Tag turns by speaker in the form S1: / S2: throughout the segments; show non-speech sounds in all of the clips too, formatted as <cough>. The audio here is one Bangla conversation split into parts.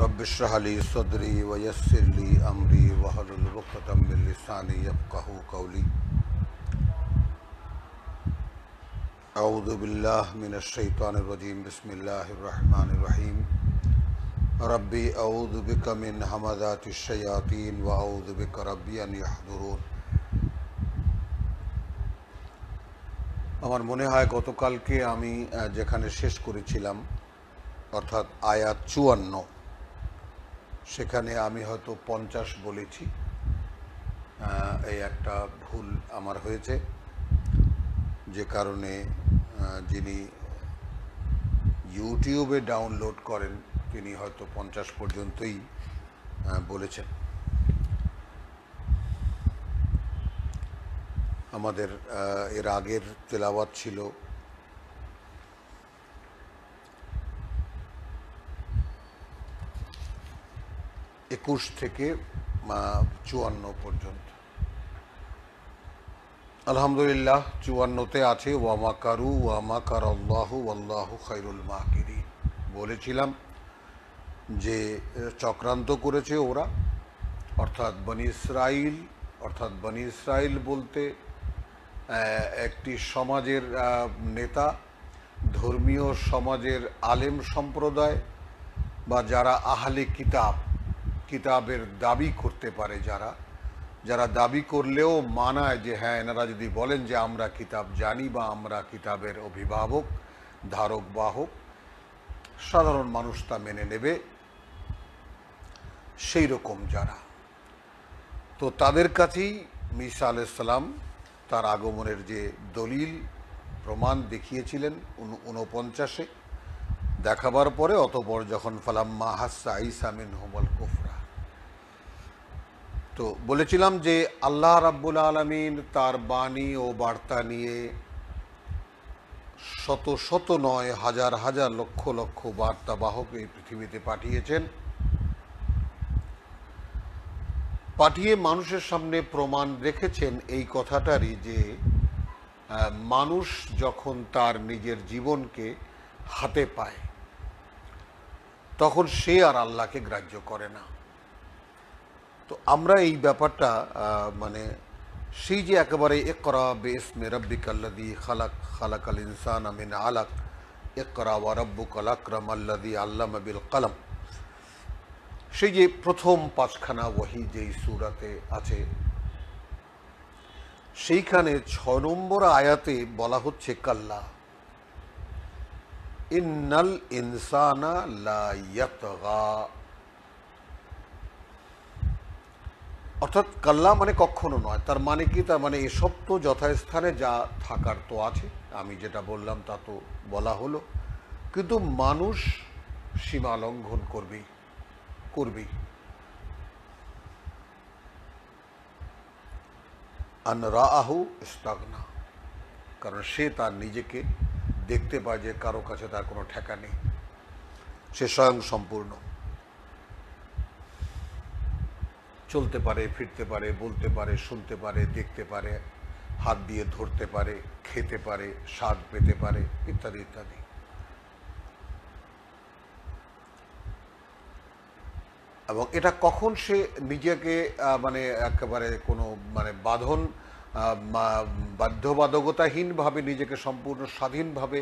S1: رب اشرح لي صدري ويسر لي امري واحلل عقدة من لساني يفقهوا قولي اعوذ بالله من الشيطان الرجيم بسم الله الرحمن الرحيم ربي اعوذ بك من همذات الشياطين واعوذ بك ربي ان يحضرون আমার মনে হয় গতকালকে আমি যেখানে শেষ করেছিলাম অর্থাৎ আয়াত 54 সেখানে আমি হয়তো পঞ্চাশ বলেছি এই একটা ভুল আমার হয়েছে যে কারণে যিনি ইউটিউবে ডাউনলোড করেন তিনি হয়তো পঞ্চাশ পর্যন্তই বলেছেন আমাদের এর আগের তেলাওয়াত ছিল একুশ থেকে চুয়ান্ন পর্যন্ত আলহামদুলিল্লাহ চুয়ান্নতে আছে ওয়ামা কারু ওয়ামা কার আল্লাহ আল্লাহ খাইরুল মাহিরি বলেছিলাম যে চক্রান্ত করেছে ওরা অর্থাৎ বনি ইসরাইল অর্থাৎ বনি ইসরাইল বলতে একটি সমাজের নেতা ধর্মীয় সমাজের আলেম সম্প্রদায় বা যারা আহলে কিতাব কিতাবের দাবি করতে পারে যারা যারা দাবি করলেও মানায় যে হ্যাঁ এনারা যদি বলেন যে আমরা কিতাব জানি বা আমরা কিতাবের অভিভাবক ধারক বাহক সাধারণ মানুষ তা মেনে নেবে সেই রকম যারা তো তাদের কাছেই মিসা ইসলাম তার আগমনের যে দলিল প্রমাণ দেখিয়েছিলেন উনপঞ্চাশে দেখাবার পরে অতপর যখন ফালাম্মা হাসা ইসামিন হোমল কুফ তো বলেছিলাম যে আল্লাহ রাব্বুল আলমিন তার বাণী ও বার্তা নিয়ে শত শত নয় হাজার হাজার লক্ষ লক্ষ বাহক এই পৃথিবীতে পাঠিয়েছেন পাঠিয়ে মানুষের সামনে প্রমাণ রেখেছেন এই কথাটারই যে মানুষ যখন তার নিজের জীবনকে হাতে পায় তখন সে আর আল্লাহকে গ্রাহ্য করে না তো আমরা এই ব্যাপারটা মানে সেই যে একেবারে একরা মে রব্বি কাল্লাদি খালাক খালাক আল ইনসান আমিন আলাক একরা ওয়া রব্বু আল আল্লাদি আল্লাম বিল কালাম সেই যে প্রথম পাঁচখানা ওয়াহি যেই সুরাতে আছে সেইখানে ছয় নম্বর আয়াতে বলা হচ্ছে কাল্লা ইন্নাল ইনসানা লা ইয়াতগা অর্থাৎ কাল্লা মানে কখনো নয় তার মানে কি তার মানে এসব তো যথাস্থানে যা থাকার তো আছে আমি যেটা বললাম তা তো বলা হলো কিন্তু মানুষ সীমা লঙ্ঘন করবেই করবেই আনরাহু ইস্তাগনা কারণ সে তার নিজেকে দেখতে পায় যে কারো কাছে তার কোনো ঠেকা নেই সে স্বয়ং সম্পূর্ণ চলতে পারে ফিরতে পারে বলতে পারে শুনতে পারে দেখতে পারে হাত দিয়ে ধরতে পারে খেতে পারে স্বাদ পেতে পারে ইত্যাদি ইত্যাদি এবং এটা কখন সে নিজেকে মানে একেবারে কোনো মানে বাঁধন বাধ্যবাধকতাহীনভাবে নিজেকে সম্পূর্ণ স্বাধীনভাবে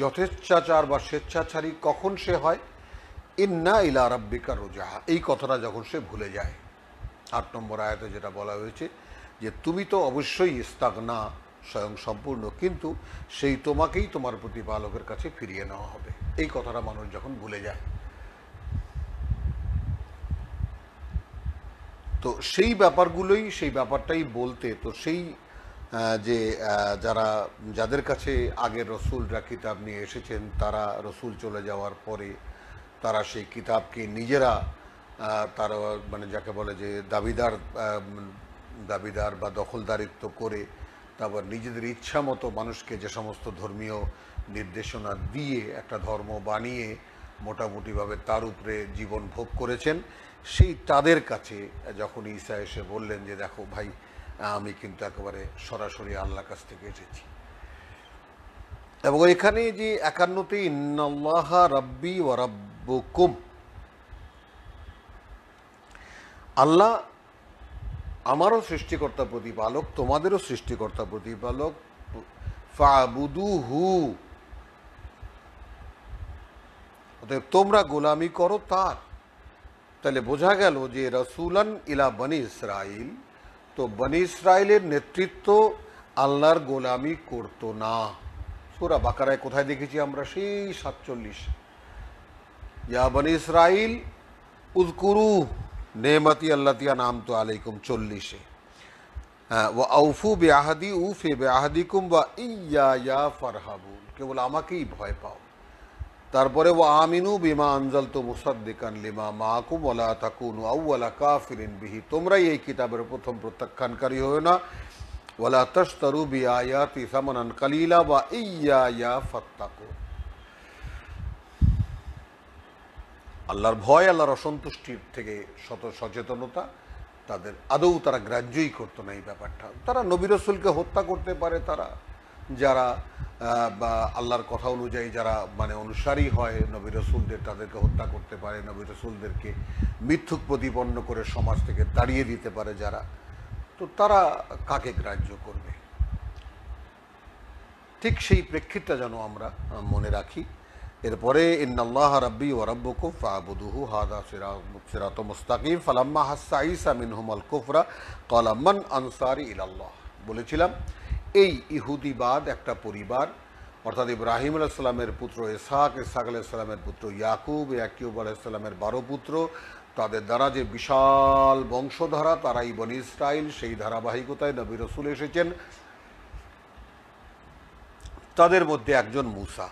S1: যথেচ্ছাচার বা স্বেচ্ছাচারী কখন সে হয় ইন্না ইলা রাব্বিকা রোজাহা এই কথাটা যখন সে ভুলে যায় ষাট নম্বর আয়াতে যেটা বলা হয়েছে যে তুমি তো অবশ্যই ইস্তাক না স্বয়ং সম্পূর্ণ কিন্তু সেই তোমাকেই তোমার প্রতিপালকের কাছে ফিরিয়ে নেওয়া হবে এই কথাটা মানুষ যখন ভুলে যায় তো সেই ব্যাপারগুলোই সেই ব্যাপারটাই বলতে তো সেই যে যারা যাদের কাছে আগের রসুলরা কিতাব নিয়ে এসেছেন তারা রসুল চলে যাওয়ার পরে তারা সেই কিতাবকে নিজেরা তারা মানে যাকে বলে যে দাবিদার দাবিদার বা দখলদারিত্ব করে তারপর নিজেদের ইচ্ছা মতো মানুষকে যে সমস্ত ধর্মীয় নির্দেশনা দিয়ে একটা ধর্ম বানিয়ে মোটামুটিভাবে তার উপরে জীবন ভোগ করেছেন সেই তাদের কাছে যখন ঈসা এসে বললেন যে দেখো ভাই আমি কিন্তু একেবারে সরাসরি আল্লাহ কাছ থেকে এসেছি এবং এখানে যে একান্নতে ইন্নাল্লাহা রব্বি ও রব্বুকুম আল্লাহ আমারও সৃষ্টিকর্তা প্রতিপালক তোমাদেরও সৃষ্টিকর্তা প্রতিপালক ফাবুদু হু অতএব তোমরা গোলামি করো তার তাহলে বোঝা গেল যে রসুলান ইলা বনি ইসরায়েল তো বনি ইসরায়েলের নেতৃত্ব আল্লাহর গোলামি করত না সুরা বাকারায় কোথায় দেখেছি আমরা সেই সাতচল্লিশ ইয়া বনি ইসরায়েল উদকুরু নেমাতি আল্লাহ নাম তো আলাইকুম চল্লিশে হ্যাঁ, ও আউফু বে আহাদি উফে বে আহাদিকুম বা ইয়া ফারহাবুল কেবল আমাকেই ভয় পাও তারপরে ও আমিনু বিমা আনজাল তো মুসাদ্দিকান লিমা মাহকুম ওলা থাকুন আউ্লা কাফিরিন বিহি তোমরাই এই কিতাবের প্রথম প্রত্যাখ্যানকারী হয়ে না ওলা তস্তারু বি আয়াতি সামানান কালিলা বা ইয়া ফাত্তাকুন আল্লাহর ভয় আল্লাহর অসন্তুষ্টির থেকে শত সচেতনতা তাদের আদৌ তারা গ্রাহ্যই করতো না এই ব্যাপারটা তারা নবী রসুলকে হত্যা করতে পারে তারা যারা বা আল্লাহর কথা অনুযায়ী যারা মানে অনুসারী হয় নবী রসুলদের তাদেরকে হত্যা করতে পারে নবী রসুলদেরকে মিথ্যুক প্রতিপন্ন করে সমাজ থেকে তাড়িয়ে দিতে পারে যারা তো তারা কাকে গ্রাহ্য করবে ঠিক সেই প্রেক্ষিতটা যেন আমরা মনে রাখি এরপরে ইন্নআল্লাহ রব্বি ওরব্বকুম ফাবুদুহু হাদা সিরাত মুস্তাকিম ফালাম্মা হাসা ইসা মিনহুমল কুফরা কলাম্মান আনসারি ইলাল্লাহ বলেছিলাম এই ইহুদিবাদ একটা পরিবার অর্থাৎ ইব্রাহিম আলাইসাল্লামের পুত্র এসাক ইসাহাক আলাইসাল্লামের পুত্র ইয়াকুব ইয়াকিউব আলাইসাল্লামের বারো পুত্র তাদের দ্বারা যে বিশাল বংশধারা তারাই বন ইসরায়েল সেই ধারাবাহিকতায় নবী রসুল এসেছেন তাদের মধ্যে একজন মুসা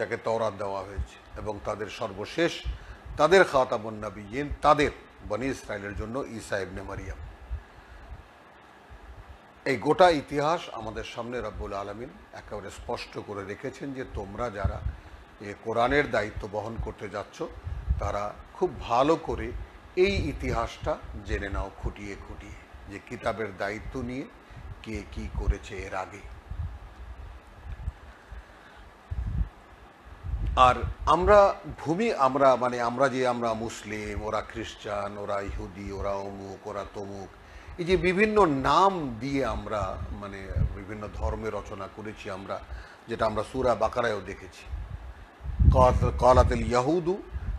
S1: যাকে তওরাত দেওয়া হয়েছে এবং তাদের সর্বশেষ তাদের খাতাবন্নাবিহীন তাদের বনি ইসরায়েলের জন্য ইসা ইবনে মারিয়াম এই গোটা ইতিহাস আমাদের সামনে রব্বুল আলমিন একেবারে স্পষ্ট করে রেখেছেন যে তোমরা যারা এ কোরআনের দায়িত্ব বহন করতে যাচ্ছ তারা খুব ভালো করে এই ইতিহাসটা জেনে নাও খুঁটিয়ে খুঁটিয়ে যে কিতাবের দায়িত্ব নিয়ে কে কি করেছে এর আগে আর আমরা ভূমি আমরা মানে আমরা যে আমরা মুসলিম ওরা খ্রিস্টান ওরা ইহুদি ওরা অমুক ওরা তমুক এই যে বিভিন্ন নাম দিয়ে আমরা মানে বিভিন্ন ধর্মে রচনা করেছি আমরা যেটা আমরা সুরা বাকারায়ও দেখেছি কলাতেল ইয়াহুদু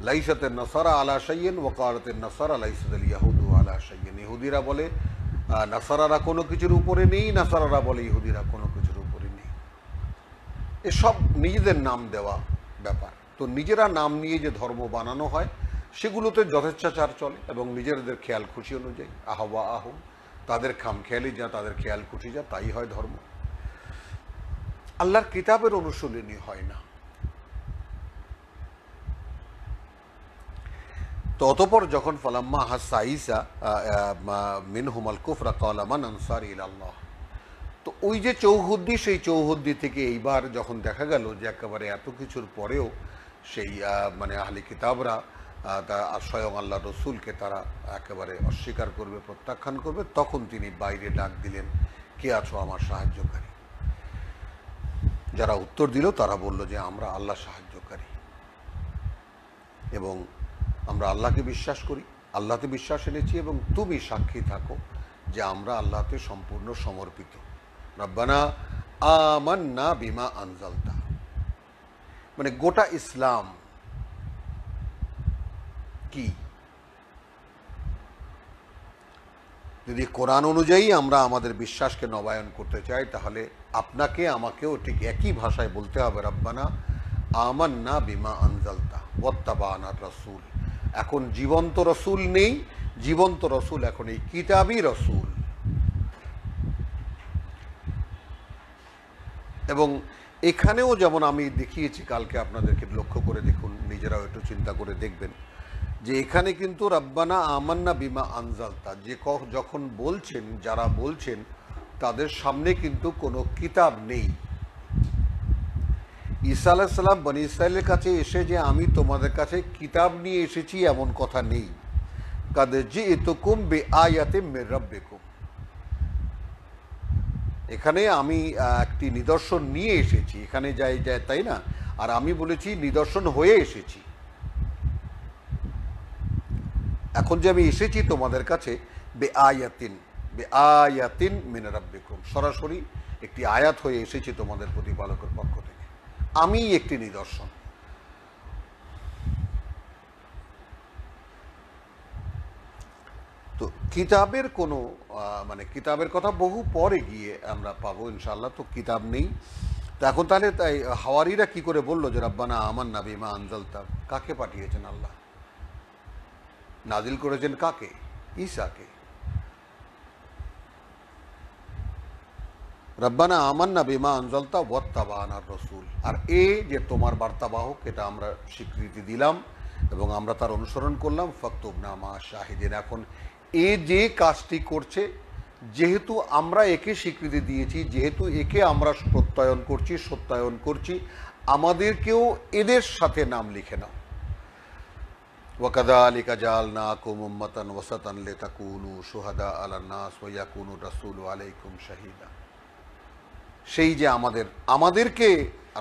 S1: লাইসাতের নসারা আলা সাইয়েন ও কলাতের নসারা লাইসাতেল ইয়াহুদু আলা সাইয়েন ইহুদিরা বলে নাসারারা কোনো কিছুর উপরে নেই নাসারারা বলে ইহুদিরা কোনো কিছুর উপরে নেই এসব নিজেদের নাম দেওয়া ব্যাপার তো নিজেরা নাম নিয়ে যে ধর্ম বানানো হয় সেগুলোতে যথেচ্ছাচার চলে এবং নিজেদের খেয়াল খুশি অনুযায়ী আহবা আহ তাদের খাম খেয়ালি যা তাদের খেয়াল খুশি যা তাই হয় ধর্ম আল্লাহর কিতাবের অনুশীলনী হয় না তো অতপর যখন ফালাম্মা হাসা ইসা মিন হুমাল কুফরা কালামান আনসার ইল আল্লাহ তো ওই যে চৌহদ্দি সেই চৌহদ্দি থেকে এইবার যখন দেখা গেল যে একেবারে এত কিছুর পরেও সেই মানে আহলি কিতাবরা তা স্বয়ং আল্লাহ রসুলকে তারা একেবারে অস্বীকার করবে প্রত্যাখ্যান করবে তখন তিনি বাইরে ডাক দিলেন কে আছো আমার সাহায্যকারী যারা উত্তর দিল তারা বলল যে আমরা আল্লাহ সাহায্যকারী এবং আমরা আল্লাহকে বিশ্বাস করি আল্লাহতে বিশ্বাস এনেছি এবং তুমি সাক্ষী থাকো যে আমরা আল্লাহতে সম্পূর্ণ সমর্পিত রব্বানা বিমা মানে গোটা ইসলাম কি যদি কোরআন অনুযায়ী আমরা আমাদের বিশ্বাসকে নবায়ন করতে চাই তাহলে আপনাকে আমাকেও ঠিক একই ভাষায় বলতে হবে রব্বানা আমন্না বিমা আঞ্জালতা ওয়াত্তাবানা রসুল এখন জীবন্ত রসুল নেই জীবন্ত রসুল এখন এই কিতাবই রসুল এবং এখানেও যেমন আমি দেখিয়েছি কালকে আপনাদেরকে লক্ষ্য করে দেখুন নিজেরাও একটু চিন্তা করে দেখবেন যে এখানে কিন্তু রাব্বানা আমান্না বিমা আনজালতা যে যখন বলছেন যারা বলছেন তাদের সামনে কিন্তু কোনো কিতাব নেই ঈসা আলাহিসাল্লাম বনি ইসাইলের কাছে এসে যে আমি তোমাদের কাছে কিতাব নিয়ে এসেছি এমন কথা নেই কাদের যে এত কুম্বে আয়াতে রব্বে এখানে আমি একটি নিদর্শন নিয়ে এসেছি এখানে যাই যায় তাই না আর আমি বলেছি নিদর্শন হয়ে এসেছি এখন যে আমি এসেছি তোমাদের কাছে বে আয়াতিন বে আয়াতিন মিনারাব্বিকুম সরাসরি একটি আয়াত হয়ে এসেছি তোমাদের প্রতিপালকের পক্ষ থেকে আমি একটি নিদর্শন তো কিতাবের কোনো মানে কিতাবের কথা বহু পরে গিয়ে আমরা পাবো ইনশাল্লাহ তো কিতাব নেই তো এখন তাহলে তাই হাওয়ারিরা কি করে বললো যে রাব্বানা আমার নাবি মা আনজালতা কাকে পাঠিয়েছেন আল্লাহ নাজিল করেছেন কাকে ঈশাকে রব্বানা না বিমা আঞ্জলতা ওয়াত্তাবান আর রসুল আর এ যে তোমার বার্তাবাহক এটা আমরা স্বীকৃতি দিলাম এবং আমরা তার অনুসরণ করলাম ফক্তব নামা শাহিদিন এখন এ যে কাজটি করছে যেহেতু আমরা একে স্বীকৃতি দিয়েছি যেহেতু একে আমরা প্রত্যয়ন করছি সত্যায়ন করছি আমাদেরকেও এদের সাথে নাম লিখে নাও ওয়াকাদা আলী কাজাল না কুমতান ওসাতান কুনু সোহাদা সোয়া কুনু রাসুল আলাইকুম শাহিদা সেই যে আমাদের আমাদেরকে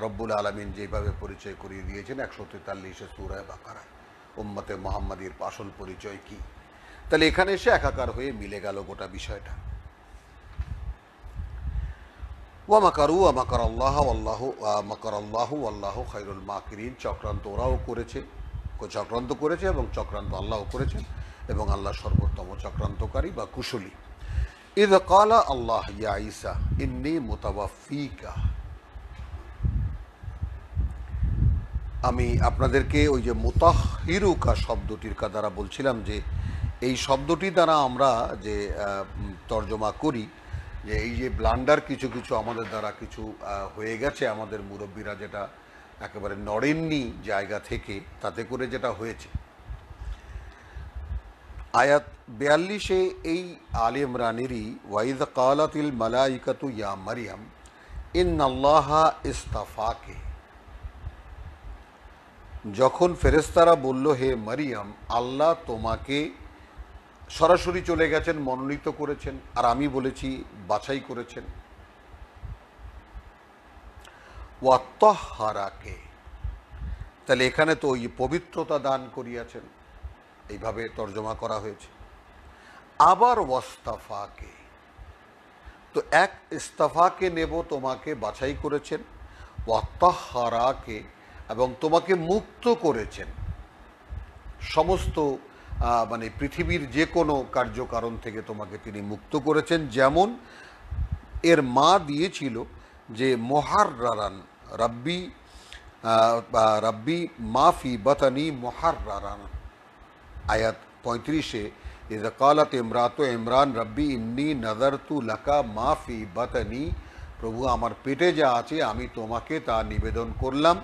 S1: রব্বুল আলমিন যেভাবে পরিচয় করিয়ে দিয়েছেন একশো তেতাল্লিশে সুরায় বাকারায় উম্মতে মোহাম্মদীর আসল পরিচয় কী তাহলে এখানে এসে একাকার হয়ে মিলে গেল গোটা বিষয়টা ওয়ামাকারু আমাকার আল্লাহ আল্লাহ মাকার আল্লাহ আল্লাহ খাইরুল মাকিরিন চক্রান্ত ওরাও করেছে চক্রান্ত করেছে এবং চক্রান্ত আল্লাহও করেছেন এবং আল্লাহ সর্বোত্তম চক্রান্তকারী বা কুশলী ইদ কালা আল্লাহ ইয়া ইসা ইন্নি মোতাবাফিকা আমি আপনাদেরকে ওই যে মোতাহিরুকা শব্দটির কা দ্বারা বলছিলাম যে এই শব্দটি দ্বারা আমরা যে তর্জমা করি যে এই যে ব্লান্ডার কিছু কিছু আমাদের দ্বারা কিছু হয়ে গেছে আমাদের মুরব্বীরা যেটা একেবারে নড়েননি জায়গা থেকে তাতে করে যেটা হয়েছে আয়াত বিয়াল্লিশে এই আলিম রানিরি ওয়াইদ কালাতিল মালাইকাতু ইয়া মারিয়াম ইন আল্লাহা ইস্তাফাকে যখন ফেরেস্তারা বলল হে মারিয়াম আল্লাহ তোমাকে সরাসরি চলে গেছেন মনোনীত করেছেন আর আমি বলেছি বাছাই করেছেন ওয়াত্তহারাকে তাহলে এখানে তো ওই পবিত্রতা দান করিয়াছেন এইভাবে তর্জমা করা হয়েছে আবার ওয়াস্তাফাকে তো এক ইস্তাফাকে নেব তোমাকে বাছাই করেছেন ওয়াত্তাহারাকে এবং তোমাকে মুক্ত করেছেন সমস্ত মানে পৃথিবীর যে কোনো কার্যকারণ থেকে তোমাকে তিনি মুক্ত করেছেন যেমন এর মা দিয়েছিল যে মহার রান রাব্বি রাব্বি মাফি মহার রান আয়াত পঁয়ত্রিশে ইজা কালাত ইমরাত ইমরান রব্বি ইন্নি তু লাকা মাফি বতানি প্রভু আমার পেটে যা আছে আমি তোমাকে তা নিবেদন করলাম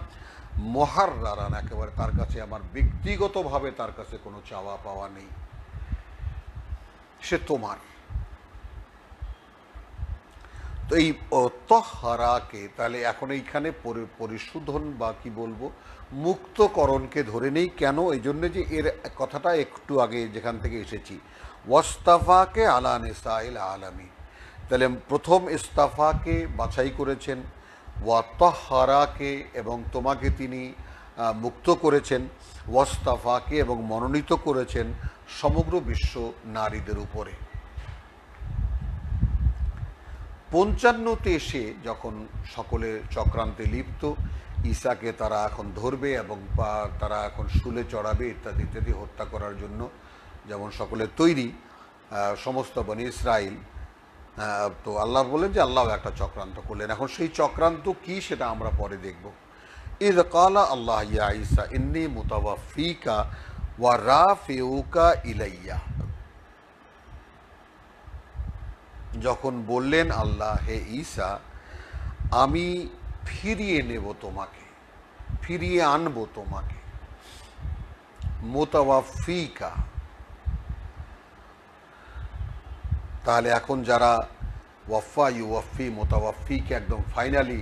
S1: মহারান একেবারে তার কাছে আমার ব্যক্তিগতভাবে তার কাছে কোনো চাওয়া পাওয়া নেই সে তোমার তো এই তহারাকে তাহলে এখন এইখানে পরিশোধন বা কি বলবো মুক্তকরণকে ধরে নেই কেন এই জন্যে যে এর কথাটা একটু আগে যেখান থেকে এসেছি ওয়াস্তাফাকে আলা আলামী তাহলে প্রথম ইস্তাফাকে বাছাই করেছেন ওয়াত্তাহারাকে এবং তোমাকে তিনি মুক্ত করেছেন ওয়াস্তাফাকে এবং মনোনীত করেছেন সমগ্র বিশ্ব নারীদের উপরে পঞ্চান্নতে এসে যখন সকলে চক্রান্তে লিপ্ত ঈশাকে তারা এখন ধরবে এবং তারা এখন শুলে চড়াবে ইত্যাদি ইত্যাদি হত্যা করার জন্য যেমন সকলে তৈরি সমস্ত বনে ইসরায়েল তো আল্লাহ বলেন যে আল্লাহ একটা চক্রান্ত করলেন এখন সেই চক্রান্ত কি সেটা আমরা পরে দেখব ইদ কালা আল্লাহ ইয়া ইসা ইন্নি ফিকা ওয়া ফেউকা ইলাইয়া যখন বললেন আল্লাহ হে ঈসা আমি ফিরিয়ে নেব তোমাকে ফিরিয়ে আনবো তোমাকে মোতাবা ফিকা তাহলে এখন যারা ইউ ইউওয়ফি মোতাওয়ফিকে একদম ফাইনালি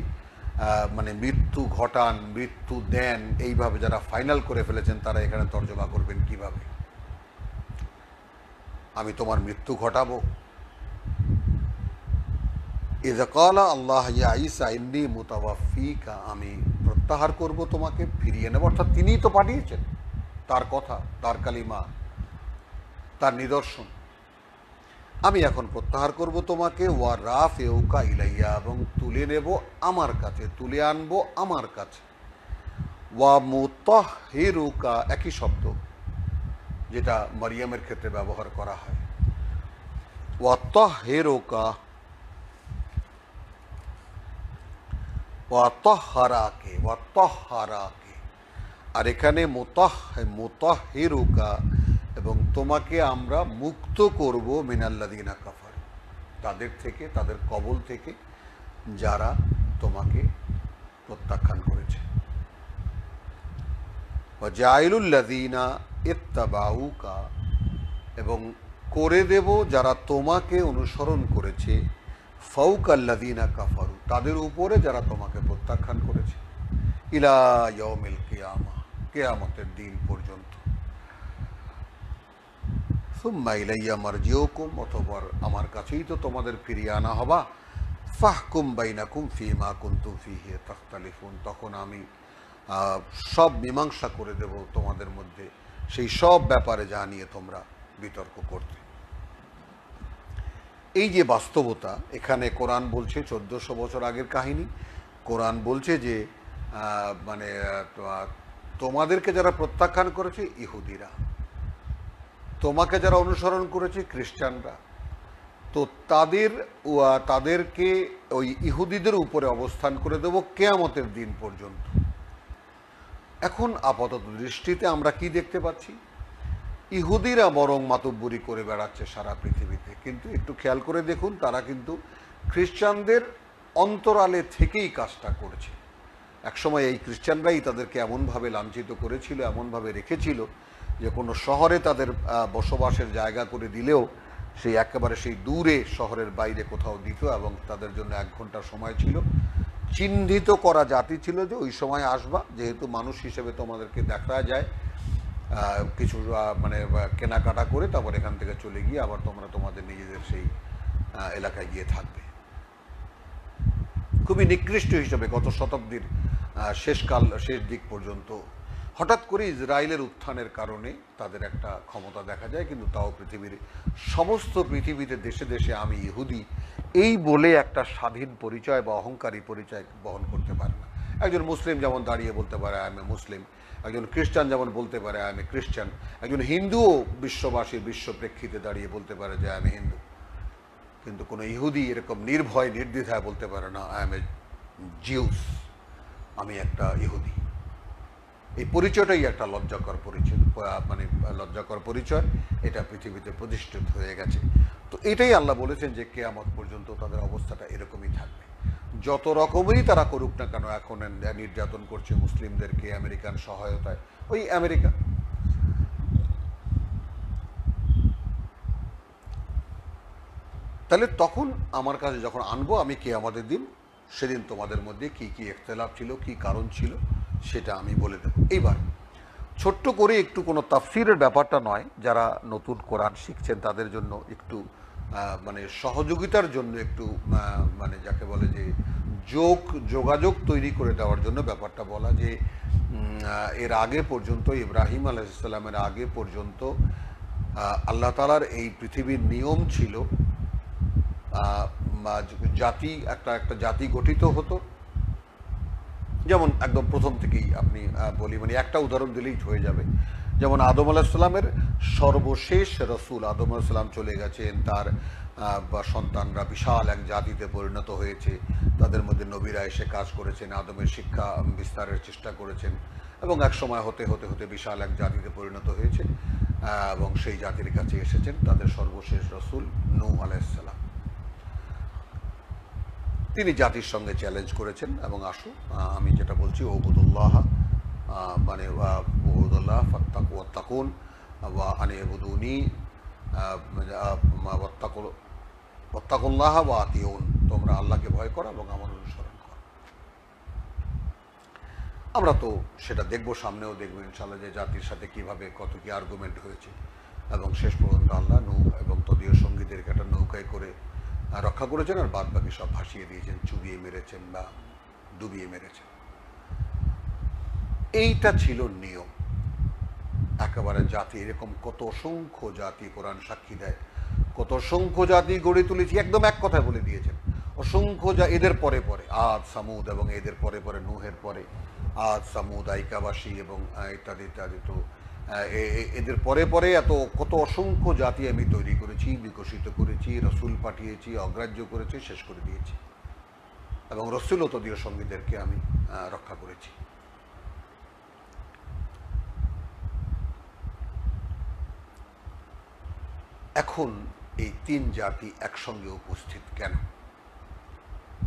S1: মানে মৃত্যু ঘটান মৃত্যু দেন এইভাবে যারা ফাইনাল করে ফেলেছেন তারা এখানে তর্জমা করবেন কিভাবে আমি তোমার মৃত্যু ঘটাবো ইজকালা আল্লাহ ইয়া ইন্নি মুতাওয়াফিকা আমি প্রত্যাহার করব তোমাকে ফিরিয়ে নেব অর্থাৎ তিনিই তো পাঠিয়েছেন তার কথা তার কালিমা তার নিদর্শন আমি এখন প্রত্যাহার করব তোমাকে ওয়া রাফ এউকা ইলাইয়া এবং তুলে নেব আমার কাছে তুলে আনবো আমার কাছে ওয়া হে রুকা একই শব্দ যেটা মারিয়ামের ক্ষেত্রে ব্যবহার করা হয় ওয়া তহ হেরোকা ওয়া তহারাকে ওয়া তহারাকে আর এখানে মোতাহ মোতাহিরুকা এবং তোমাকে আমরা মুক্ত করব মিনাল্লাদিনা কাফার তাদের থেকে তাদের কবল থেকে যারা তোমাকে প্রত্যাখ্যান করেছে জাইলুল্লাদিনা ইত্তাবাউকা এবং করে দেব যারা তোমাকে অনুসরণ করেছে আল্লাদিনা কাফারু তাদের উপরে যারা তোমাকে প্রত্যাখ্যান করেছে ইলা ইয়মিল কেয়ামা কেয়ামতের দিন পর্যন্ত অথবা আমার কাছেই তো তোমাদের ফিরিয়ে আনা হবা ফাহকুম বাইনাকুম ফি মা কুন্তুম ফিহে তখতালিফুন তখন আমি সব মীমাংসা করে দেব তোমাদের মধ্যে সেই সব ব্যাপারে যা নিয়ে তোমরা বিতর্ক করতে এই যে বাস্তবতা এখানে কোরআন বলছে চোদ্দোশো বছর আগের কাহিনী কোরআন বলছে যে মানে তোমাদেরকে যারা প্রত্যাখ্যান করেছে ইহুদিরা তোমাকে যারা অনুসরণ করেছে খ্রিস্টানরা তো তাদের তাদেরকে ওই ইহুদিদের উপরে অবস্থান করে দেব কেয়ামতের দিন পর্যন্ত এখন আপাতত দৃষ্টিতে আমরা কি দেখতে পাচ্ছি ইহুদিরা বরং মাতব্বরি করে বেড়াচ্ছে সারা পৃথিবীতে কিন্তু একটু খেয়াল করে দেখুন তারা কিন্তু খ্রিস্টানদের অন্তরালে থেকেই কাজটা করেছে একসময় এই খ্রিস্টানরাই তাদেরকে এমনভাবে লাঞ্ছিত করেছিল এমনভাবে রেখেছিল যে কোনো শহরে তাদের বসবাসের জায়গা করে দিলেও সেই একেবারে সেই দূরে শহরের বাইরে কোথাও দিত এবং তাদের জন্য এক ঘন্টা সময় ছিল চিহ্নিত করা জাতি ছিল যে ওই সময় আসবা যেহেতু মানুষ হিসেবে তোমাদেরকে দেখা যায় কিছু মানে কেনাকাটা করে তারপর এখান থেকে চলে গিয়ে আবার তোমরা তোমাদের নিজেদের সেই এলাকায় গিয়ে থাকবে খুবই নিকৃষ্ট হিসেবে গত শতাব্দীর শেষকাল শেষ দিক পর্যন্ত হঠাৎ করে ইসরায়েলের উত্থানের কারণে তাদের একটা ক্ষমতা দেখা যায় কিন্তু তাও পৃথিবীর সমস্ত পৃথিবীতে দেশে দেশে আমি ইহুদি এই বলে একটা স্বাধীন পরিচয় বা অহংকারী পরিচয় বহন করতে পারে না একজন মুসলিম যেমন দাঁড়িয়ে বলতে পারে আমি মুসলিম একজন খ্রিস্টান যেমন বলতে পারে আমি খ্রিস্টান একজন হিন্দুও বিশ্ববাসীর বিশ্বপ্রেক্ষিতে দাঁড়িয়ে বলতে পারে যে আমি হিন্দু কিন্তু কোনো ইহুদি এরকম নির্ভয় নির্দ্বিধায় বলতে পারে না আই এম এ জিউস আমি একটা ইহুদি এই পরিচয়টাই একটা লজ্জাকর পরিচয় মানে লজ্জাকর পরিচয় এটা পৃথিবীতে প্রতিষ্ঠিত হয়ে গেছে তো এটাই আল্লাহ বলেছেন যে কেয়ামত পর্যন্ত তাদের অবস্থাটা এরকমই থাকবে যত রকমেরই তারা করুক না কেন এখন নির্যাতন করছে মুসলিমদেরকে আমেরিকান সহায়তায় ওই আমেরিকা তাহলে তখন আমার কাছে যখন আনবো আমি কে আমাদের দিন সেদিন তোমাদের মধ্যে কি কি একতলাপ ছিল কি কারণ ছিল সেটা আমি বলে দেব এইবার ছোট্ট করে একটু কোনো তাফসিরের ব্যাপারটা নয় যারা নতুন কোরআন শিখছেন তাদের জন্য একটু মানে সহযোগিতার জন্য একটু মানে যাকে বলে যে যোগ যোগাযোগ তৈরি করে দেওয়ার জন্য ব্যাপারটা বলা যে এর আগে পর্যন্ত ইব্রাহিম আলাইসাল্লামের আগে পর্যন্ত আল্লাহ তালার এই পৃথিবীর নিয়ম ছিল জাতি একটা একটা জাতি গঠিত হতো যেমন একদম প্রথম থেকেই আপনি বলি মানে একটা উদাহরণ দিলেই হয়ে যাবে যেমন আদম আলাহিসাল্লামের সর্বশেষ রসুল আদম আলাহিসাল্লাম চলে গেছেন তার সন্তানরা বিশাল এক জাতিতে পরিণত হয়েছে তাদের মধ্যে নবীরা এসে কাজ করেছেন আদমের শিক্ষা বিস্তারের চেষ্টা করেছেন এবং এক সময় হতে হতে হতে বিশাল এক জাতিতে পরিণত হয়েছে এবং সেই জাতির কাছে এসেছেন তাদের সর্বশেষ রসুল নৌ আলাইসাল্লাম তিনি জাতির সঙ্গে চ্যালেঞ্জ করেছেন এবং আসু আমি যেটা বলছি ওবুদুল্লাহ মানে ওবুদুল্লাহ ফাত্তাকু ওয়াত্তাকুন বা আনি এবুদুনি মানে, ওত্তাকুল্লাহ বা আতিউন তোমরা আল্লাহকে ভয় করো এবং আমার অনুসরণ করো আমরা তো সেটা দেখব সামনেও দেখবো ইনশাল্লাহ যে জাতির সাথে কিভাবে কত কি আর্গুমেন্ট হয়েছে এবং শেষ পর্যন্ত আল্লাহ নৌ এবং তদীয় সঙ্গীতের একটা নৌকায় করে রক্ষা করেছেন আর বাদ বাকি সব ভাসিয়ে দিয়েছেন চুবিয়ে মেরেছেন বা ডুবিয়ে মেরেছেন এইটা ছিল নিয়ম একেবারে জাতি এরকম কত অসংখ্য জাতি কোরআন সাক্ষী দেয় কত অসংখ্য জাতি গড়ে তুলেছি একদম এক কথা বলে দিয়েছেন অসংখ্য যা এদের পরে পরে আজ সামুদ এবং এদের পরে পরে নুহের পরে আজ সামুদ আইকাবাসী এবং ইত্যাদি ইত্যাদি তো এদের পরে পরে এত কত অসংখ্য জাতি আমি তৈরি করেছি বিকশিত করেছি রসুল পাঠিয়েছি অগ্রাহ্য করেছি শেষ করে দিয়েছি এবং রসুলও তদীয় সঙ্গীদেরকে আমি রক্ষা করেছি এখন এই তিন জাতি একসঙ্গে উপস্থিত কেন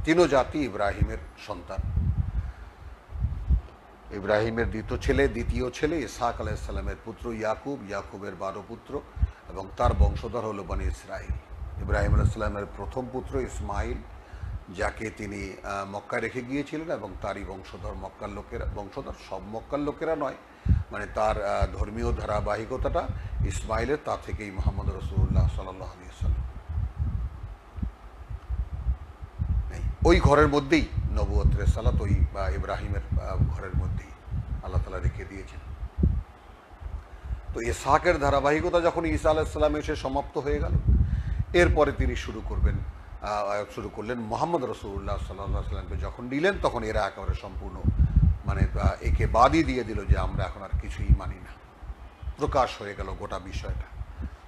S1: তিনও জাতি ইব্রাহিমের সন্তান ইব্রাহিমের দ্বিতীয় ছেলে দ্বিতীয় ছেলে ইসাহাক আলাইসাল্লামের পুত্র ইয়াকুব ইয়াকুবের বারো পুত্র এবং তার বংশধর হল বানি ইসরায়েল ইব্রাহিম আলাইসাল্লামের প্রথম পুত্র ইসমাইল যাকে তিনি মক্কায় রেখে গিয়েছিলেন এবং তারই বংশধর মক্কার লোকেরা বংশধর সব মক্কার লোকেরা নয় মানে তার ধর্মীয় ধারাবাহিকতাটা ইসমাইলের তা থেকেই মোহাম্মদ রসুল্লাহ সাল্লাহ ওই ঘরের মধ্যেই নবুয়ের সালাত ওই বা ইব্রাহিমের ঘরের মধ্যেই আল্লাহ তালা রেখে দিয়েছেন তো এ ইসাহাকের ধারাবাহিকতা যখন ঈসা আলাহিসাল্লাম এসে সমাপ্ত হয়ে গেল এরপরে তিনি শুরু করবেন শুরু করলেন মোহাম্মদ রসুল্লাহ সাল্লাহ সাল্লামকে যখন নিলেন তখন এরা একেবারে সম্পূর্ণ মানে একে বাদই দিয়ে দিল যে আমরা এখন আর কিছুই মানি না প্রকাশ হয়ে গেল গোটা বিষয়টা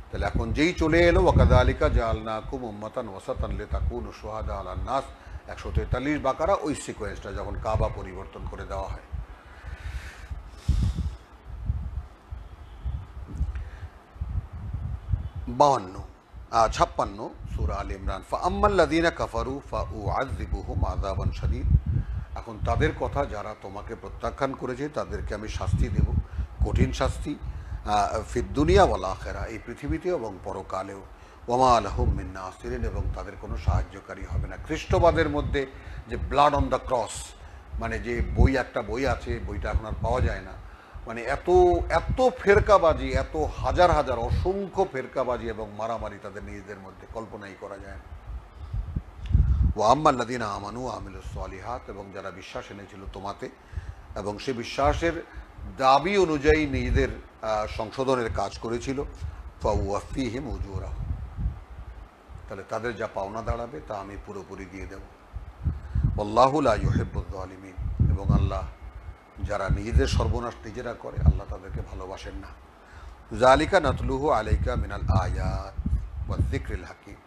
S1: তাহলে এখন যেই চলে এলো ওকাদা আলিকা জালনা কুম উম্মাতান ওয়াসাতান লেতাকুন সোহাদা আলান্নাস নাস একশো তেতাল্লিশ বাকারা ওই সিকোয়েন্সটা যখন কাবা পরিবর্তন করে দেওয়া হয় বাহান্ন ছাপ্পান্ন সুরা আল ইমরান ফা আম্মাল্লাদিনা কাফারু ফা উ আজিবুহুম মাদাবান শাদীদ এখন তাদের কথা যারা তোমাকে প্রত্যাখ্যান করেছে তাদেরকে আমি শাস্তি দেব কঠিন শাস্তি ফির দুনিয়া বলা আখেরা এই পৃথিবীতে এবং পরকালেও ওমা মিন্না নাসিরিন এবং তাদের কোনো সাহায্যকারী হবে না খ্রিস্টবাদের মধ্যে যে ব্লাড অন দ্য ক্রস মানে যে বই একটা বই আছে বইটা এখন আর পাওয়া যায় না মানে এত এত ফেরকাবাজি এত হাজার হাজার অসংখ্য ফেরকাবাজি এবং মারামারি তাদের নিজেদের মধ্যে কল্পনাই করা যায় না ও আম্মাল্লাদিন আমানু আমিলুসলিহাত এবং যারা বিশ্বাস এনেছিল তোমাতে এবং সে বিশ্বাসের দাবি অনুযায়ী নিজেদের সংশোধনের কাজ করেছিল আফিহিম উজুরাহ তাহলে তাদের যা পাওনা দাঁড়াবে তা আমি পুরোপুরি দিয়ে দেব আল্লাহুল্লাহ আলিমিন এবং আল্লাহ যারা নিজেদের সর্বনাশ নিজেরা করে আল্লাহ তাদেরকে ভালোবাসেন না জালিকা নতলুহু আলাইকা মিনাল আয়াত বা জিক্রিল হাকিম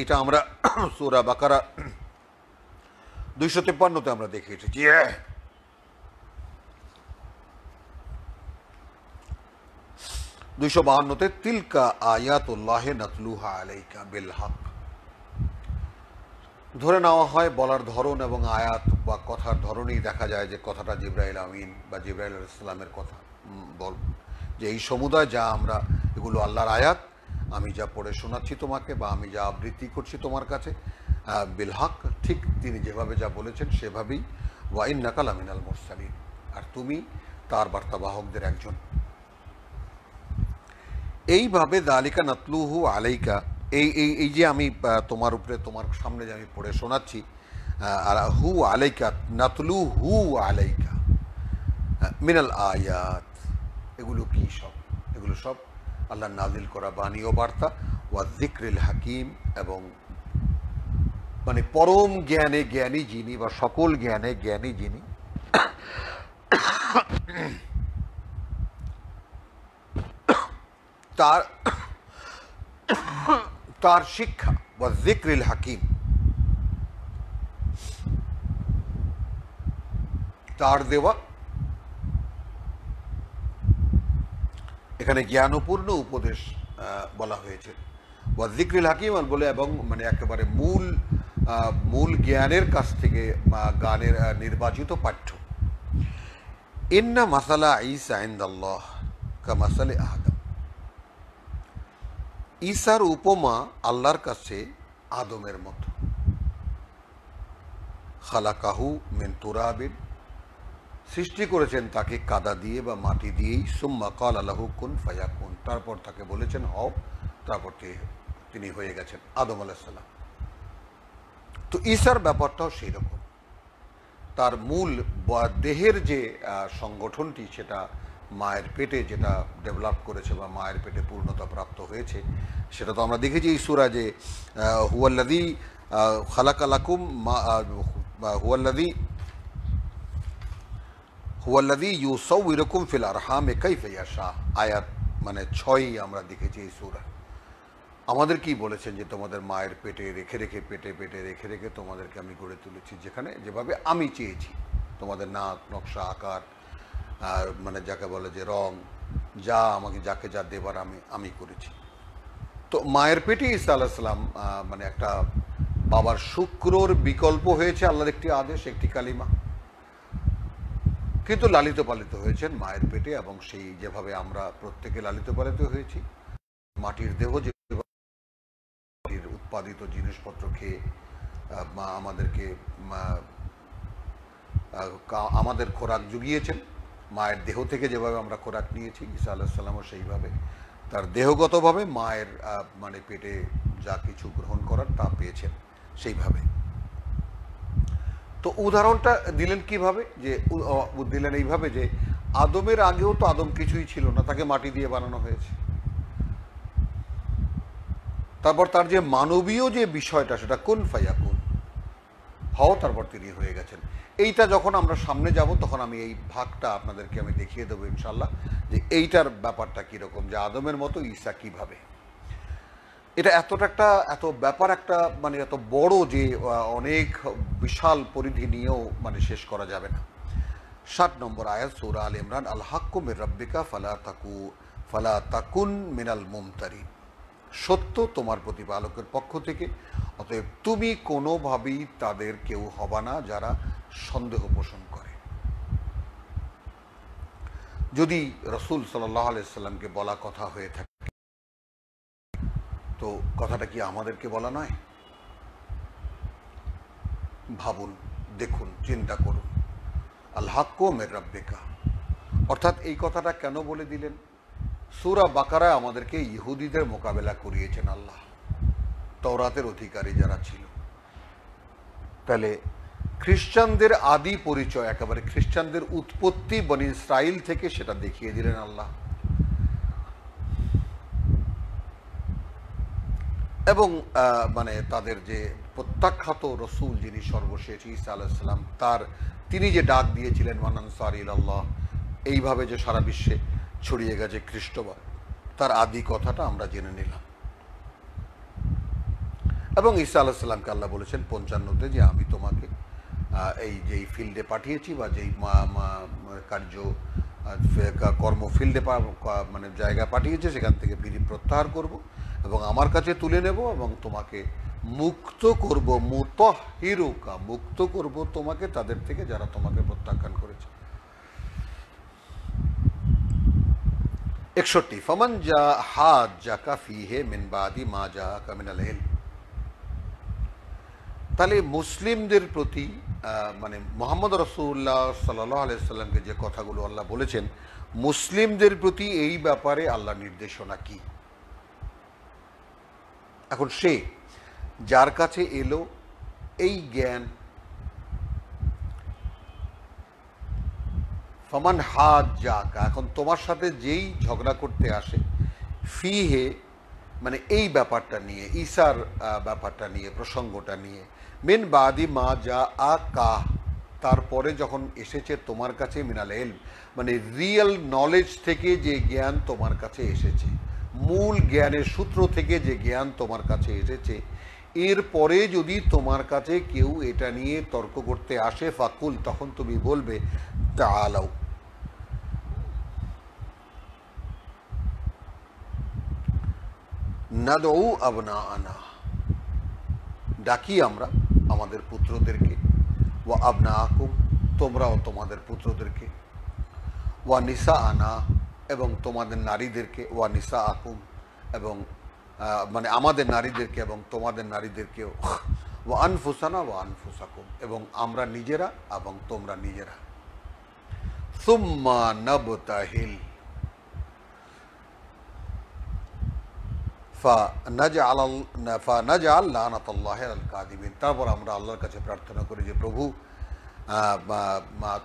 S1: এটা আমরা <coughs> সুরা বাকারা দুইশো তেপ্পান্নতে আমরা দেখে এসেছি দুইশো বাহান্নতে তিলকা আয়াতুল্লাহ নাতলুহা আলাইকা বিল হক ধরে নেওয়া হয় বলার ধরন এবং আয়াত বা কথার ধরনেই দেখা যায় যে কথাটা জিব্রাহিল আমিন বা জিব্রাইল ইসলামের কথা বল যে এই সমুদায় যা আমরা এগুলো আল্লাহর আয়াত আমি যা পড়ে শোনাচ্ছি তোমাকে বা আমি যা আবৃত্তি করছি তোমার কাছে বিলহাক ঠিক তিনি যেভাবে যা বলেছেন সেভাবেই ওয়াইন নাকাল আমিনাল মোরসালিন আর তুমি তার বার্তাবাহকদের একজন এইভাবে দালিকা নাতলুহু আলাইকা এই এই এই যে আমি তোমার উপরে তোমার সামনে যে আমি পড়ে শোনাচ্ছি আর হু আলাইকা নাতলু হু আলাইকা মিনাল আয়াত এগুলো কি সব এগুলো সব আল্লাহ নাজিল করা বাণী ও বার্তা ওয়া জিক্রিল হাকিম এবং মানে পরম জ্ঞানে জ্ঞানী যিনি বা সকল জ্ঞানে জ্ঞানী যিনি তার তার শিক্ষা বা জিক্রিল হাকিম তার দেওয়া এখানে জ্ঞানপূর্ণ উপদেশ বলা হয়েছে বা জিক্রিল হাকিম বলে এবং মানে একেবারে মূল মূল জ্ঞানের কাছ থেকে গানের নির্বাচিত পাঠ্য ইন্না মাসালা ইসা ইন্দাল্লাহ কা মাসালে আহ ঈশার উপমা আল্লাহর কাছে আদমের মতো খালাকাহু মেন তোরাবেন সৃষ্টি করেছেন তাকে কাদা দিয়ে বা মাটি দিয়েই সুম্মা কাল আল্লাহ কুন ফায়া কুন তারপর তাকে বলেছেন হও তারপর তিনি হয়ে গেছেন আদম আলাহিসাল্লাম তো ঈশার ব্যাপারটাও সেই রকম তার মূল দেহের যে সংগঠনটি সেটা মায়ের পেটে যেটা ডেভেলপ করেছে বা মায়ের পেটে পূর্ণতা প্রাপ্ত হয়েছে সেটা তো আমরা দেখেছি এই সুরা যে হুয়াল্লাদি খালাকালাকুম হুয়াল্লাদি হুয়াল্লাদি সৌ ইরকম ফিল আরহাম একাই শাহ আয়াত মানে ছয়ই আমরা দেখেছি এই সুরা আমাদের কি বলেছেন যে তোমাদের মায়ের পেটে রেখে রেখে পেটে পেটে রেখে রেখে তোমাদেরকে আমি গড়ে তুলেছি যেখানে যেভাবে আমি চেয়েছি তোমাদের নাক নকশা আকার আর মানে যাকে বলে যে রং যা আমাকে যাকে যা দেবার আমি আমি করেছি তো মায়ের পেটে ইসা আলাহিসাল্লাম মানে একটা বাবার শুক্রর বিকল্প হয়েছে আল্লাহর একটি আদেশ একটি কালিমা কিন্তু লালিত পালিত হয়েছেন মায়ের পেটে এবং সেই যেভাবে আমরা প্রত্যেকে লালিত পালিত হয়েছি মাটির দেহ যে উৎপাদিত জিনিসপত্র খেয়ে আমাদেরকে আমাদের খোরাক জুগিয়েছেন মায়ের দেহ থেকে যেভাবে আমরা খোরাক নিয়েছি ঈসা আল্লাহ সাল্লামও সেইভাবে তার দেহগতভাবে মায়ের মানে পেটে যা কিছু গ্রহণ করার তা পেয়েছেন সেইভাবে তো উদাহরণটা দিলেন কিভাবে যে দিলেন এইভাবে যে আদমের আগেও তো আদম কিছুই ছিল না তাকে মাটি দিয়ে বানানো হয়েছে তারপর তার যে মানবীয় যে বিষয়টা সেটা কোন ফাইয়া কোন হও তারপর তিনি হয়ে গেছেন এইটা যখন আমরা সামনে যাব তখন আমি এই ভাগটা আপনাদেরকে আমি দেখিয়ে দেবো ইনশাল্লাহ যে এইটার ব্যাপারটা কীরকম যে আদমের মতো ঈসা কীভাবে এটা এতটা একটা এত ব্যাপার একটা মানে এত বড় যে অনেক বিশাল পরিধি নিয়েও মানে শেষ করা যাবে না ষাট নম্বর আয়াত সৌরা আল ইমরান আল হাক্কু মির রব্বিকা ফালা তাকু ফালা তাকুন মিনাল মুমতারি সত্য তোমার প্রতিপালকের পক্ষ থেকে অতএব তুমি কোনোভাবেই তাদের কেউ হবা না যারা সন্দেহ পোষণ করে যদি রসুল সাল্লাহ আলাইসাল্লামকে বলা কথা হয়ে থাকে তো কথাটা কি আমাদেরকে বলা নয় ভাবুন দেখুন চিন্তা করুন আল্লাহকো মের রাব্বেকা অর্থাৎ এই কথাটা কেন বলে দিলেন সুরা বাকারা আমাদেরকে ইহুদিদের মোকাবেলা করিয়েছেন আল্লাহ তওরাতের অধিকারী যারা ছিল তাহলে খ্রিস্টানদের আদি পরিচয় একেবারে খ্রিস্টানদের উৎপত্তি বন ইসরায়েল থেকে সেটা দেখিয়ে দিলেন আল্লাহ এবং মানে তাদের যে প্রত্যাখ্যাত রসুল যিনি সর্বশেষ ইসা আলাইসাল্লাম তার তিনি যে ডাক দিয়েছিলেন মানানসার আল্লাহ এইভাবে যে সারা বিশ্বে ছড়িয়ে গেছে খ্রিস্টবাদ তার আদি কথাটা আমরা জেনে নিলাম এবং ঈসা সাল্লামকে আল্লাহ বলেছেন পঞ্চান্নতে যে আমি তোমাকে এই যেই ফিল্ডে পাঠিয়েছি বা যেই কার্য কর্ম ফিল্ডে মানে জায়গা পাঠিয়েছে সেখান থেকে ফিরি প্রত্যাহার করব এবং আমার কাছে তুলে নেব এবং তোমাকে মুক্ত করব মুত হিরোকা মুক্ত করব তোমাকে তাদের থেকে যারা তোমাকে প্রত্যাখ্যান করেছে একষট্টি ফমন যা হাত যা ফি হে মিনবাদি মা যা কামিনাল হেল্প তাহলে মুসলিমদের প্রতি মানে মোহাম্মদ রসুল্লাহ সাল্লাহ আলাইসাল্লামকে যে কথাগুলো আল্লাহ বলেছেন মুসলিমদের প্রতি এই ব্যাপারে আল্লাহ নির্দেশনা কি এখন সে যার কাছে এলো এই জ্ঞান ফমান হাত যাক এখন তোমার সাথে যেই ঝগড়া করতে আসে ফি হে মানে এই ব্যাপারটা নিয়ে ঈশার ব্যাপারটা নিয়ে প্রসঙ্গটা নিয়ে মেন বাদি মা যা আ কাহ তারপরে যখন এসেছে তোমার কাছে মিনাল এল মানে রিয়েল নলেজ থেকে যে জ্ঞান তোমার কাছে এসেছে মূল জ্ঞানের সূত্র থেকে যে জ্ঞান তোমার কাছে এসেছে এরপরে যদি তোমার কাছে কেউ এটা নিয়ে তর্ক করতে আসে ফাকুল তখন তুমি বলবে আলাউ নাদৌ আবনা আনা ডাকি আমরা আমাদের পুত্রদেরকে ওয়া আবনা আকুম তোমরাও তোমাদের পুত্রদেরকে ওয়া নিসা আনা এবং তোমাদের নারীদেরকে ওয়া নিসা আকুম এবং মানে আমাদের নারীদেরকে এবং তোমাদের নারীদেরকেও ওয়া আনফুসানা ওয়া আনফুসাকুম এবং আমরা নিজেরা এবং তোমরা নিজেরা সুম্মা নবতাহিল তারপর আমরা আল্লাহর কাছে প্রার্থনা করি যে প্রভু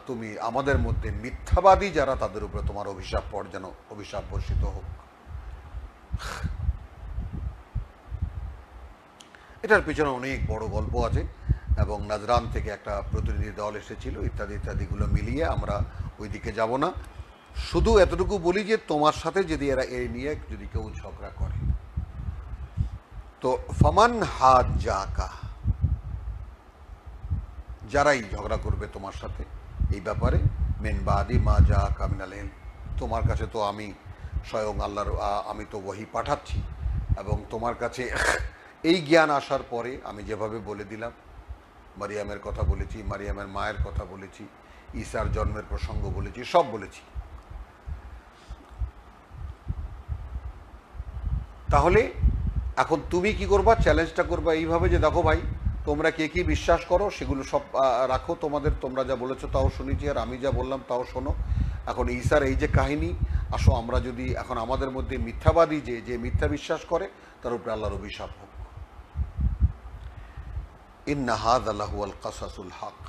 S1: তুমি আমাদের মধ্যে মিথ্যাবাদী যারা তাদের উপরে তোমার অভিশাপ পর যেন অভিশাপ বর্ষিত হোক এটার পিছনে অনেক বড় গল্প আছে এবং নাজরান থেকে একটা প্রতিনিধি দল এসেছিল ইত্যাদি ইত্যাদিগুলো মিলিয়ে আমরা ওই দিকে যাব না শুধু এতটুকু বলি যে তোমার সাথে যদি এরা এই নিয়ে যদি কেউ ঝগড়া করে তো ফমান হাত কা যারাই ঝগড়া করবে তোমার সাথে এই ব্যাপারে মেন বাদি মা যা কামিনাল তোমার কাছে তো আমি স্বয়ং আল্লাহর আমি তো বহি পাঠাচ্ছি এবং তোমার কাছে এই জ্ঞান আসার পরে আমি যেভাবে বলে দিলাম মারিয়ামের কথা বলেছি মারিয়ামের মায়ের কথা বলেছি ঈশার জন্মের প্রসঙ্গ বলেছি সব বলেছি তাহলে এখন তুমি কি করবা চ্যালেঞ্জটা করবা এইভাবে যে দেখো ভাই তোমরা কে কি বিশ্বাস করো সেগুলো সব রাখো তোমাদের তোমরা যা বলেছো তাও শুনেছি আর আমি যা বললাম তাও শোনো এখন ঈশার এই যে কাহিনী আসো আমরা যদি এখন আমাদের মধ্যে মিথ্যাবাদী যে যে মিথ্যা বিশ্বাস করে তার উপরে আল্লাহর অভিশাপ হোক ইন্নাহাদ আল্লাহ আল কাসাসুল হক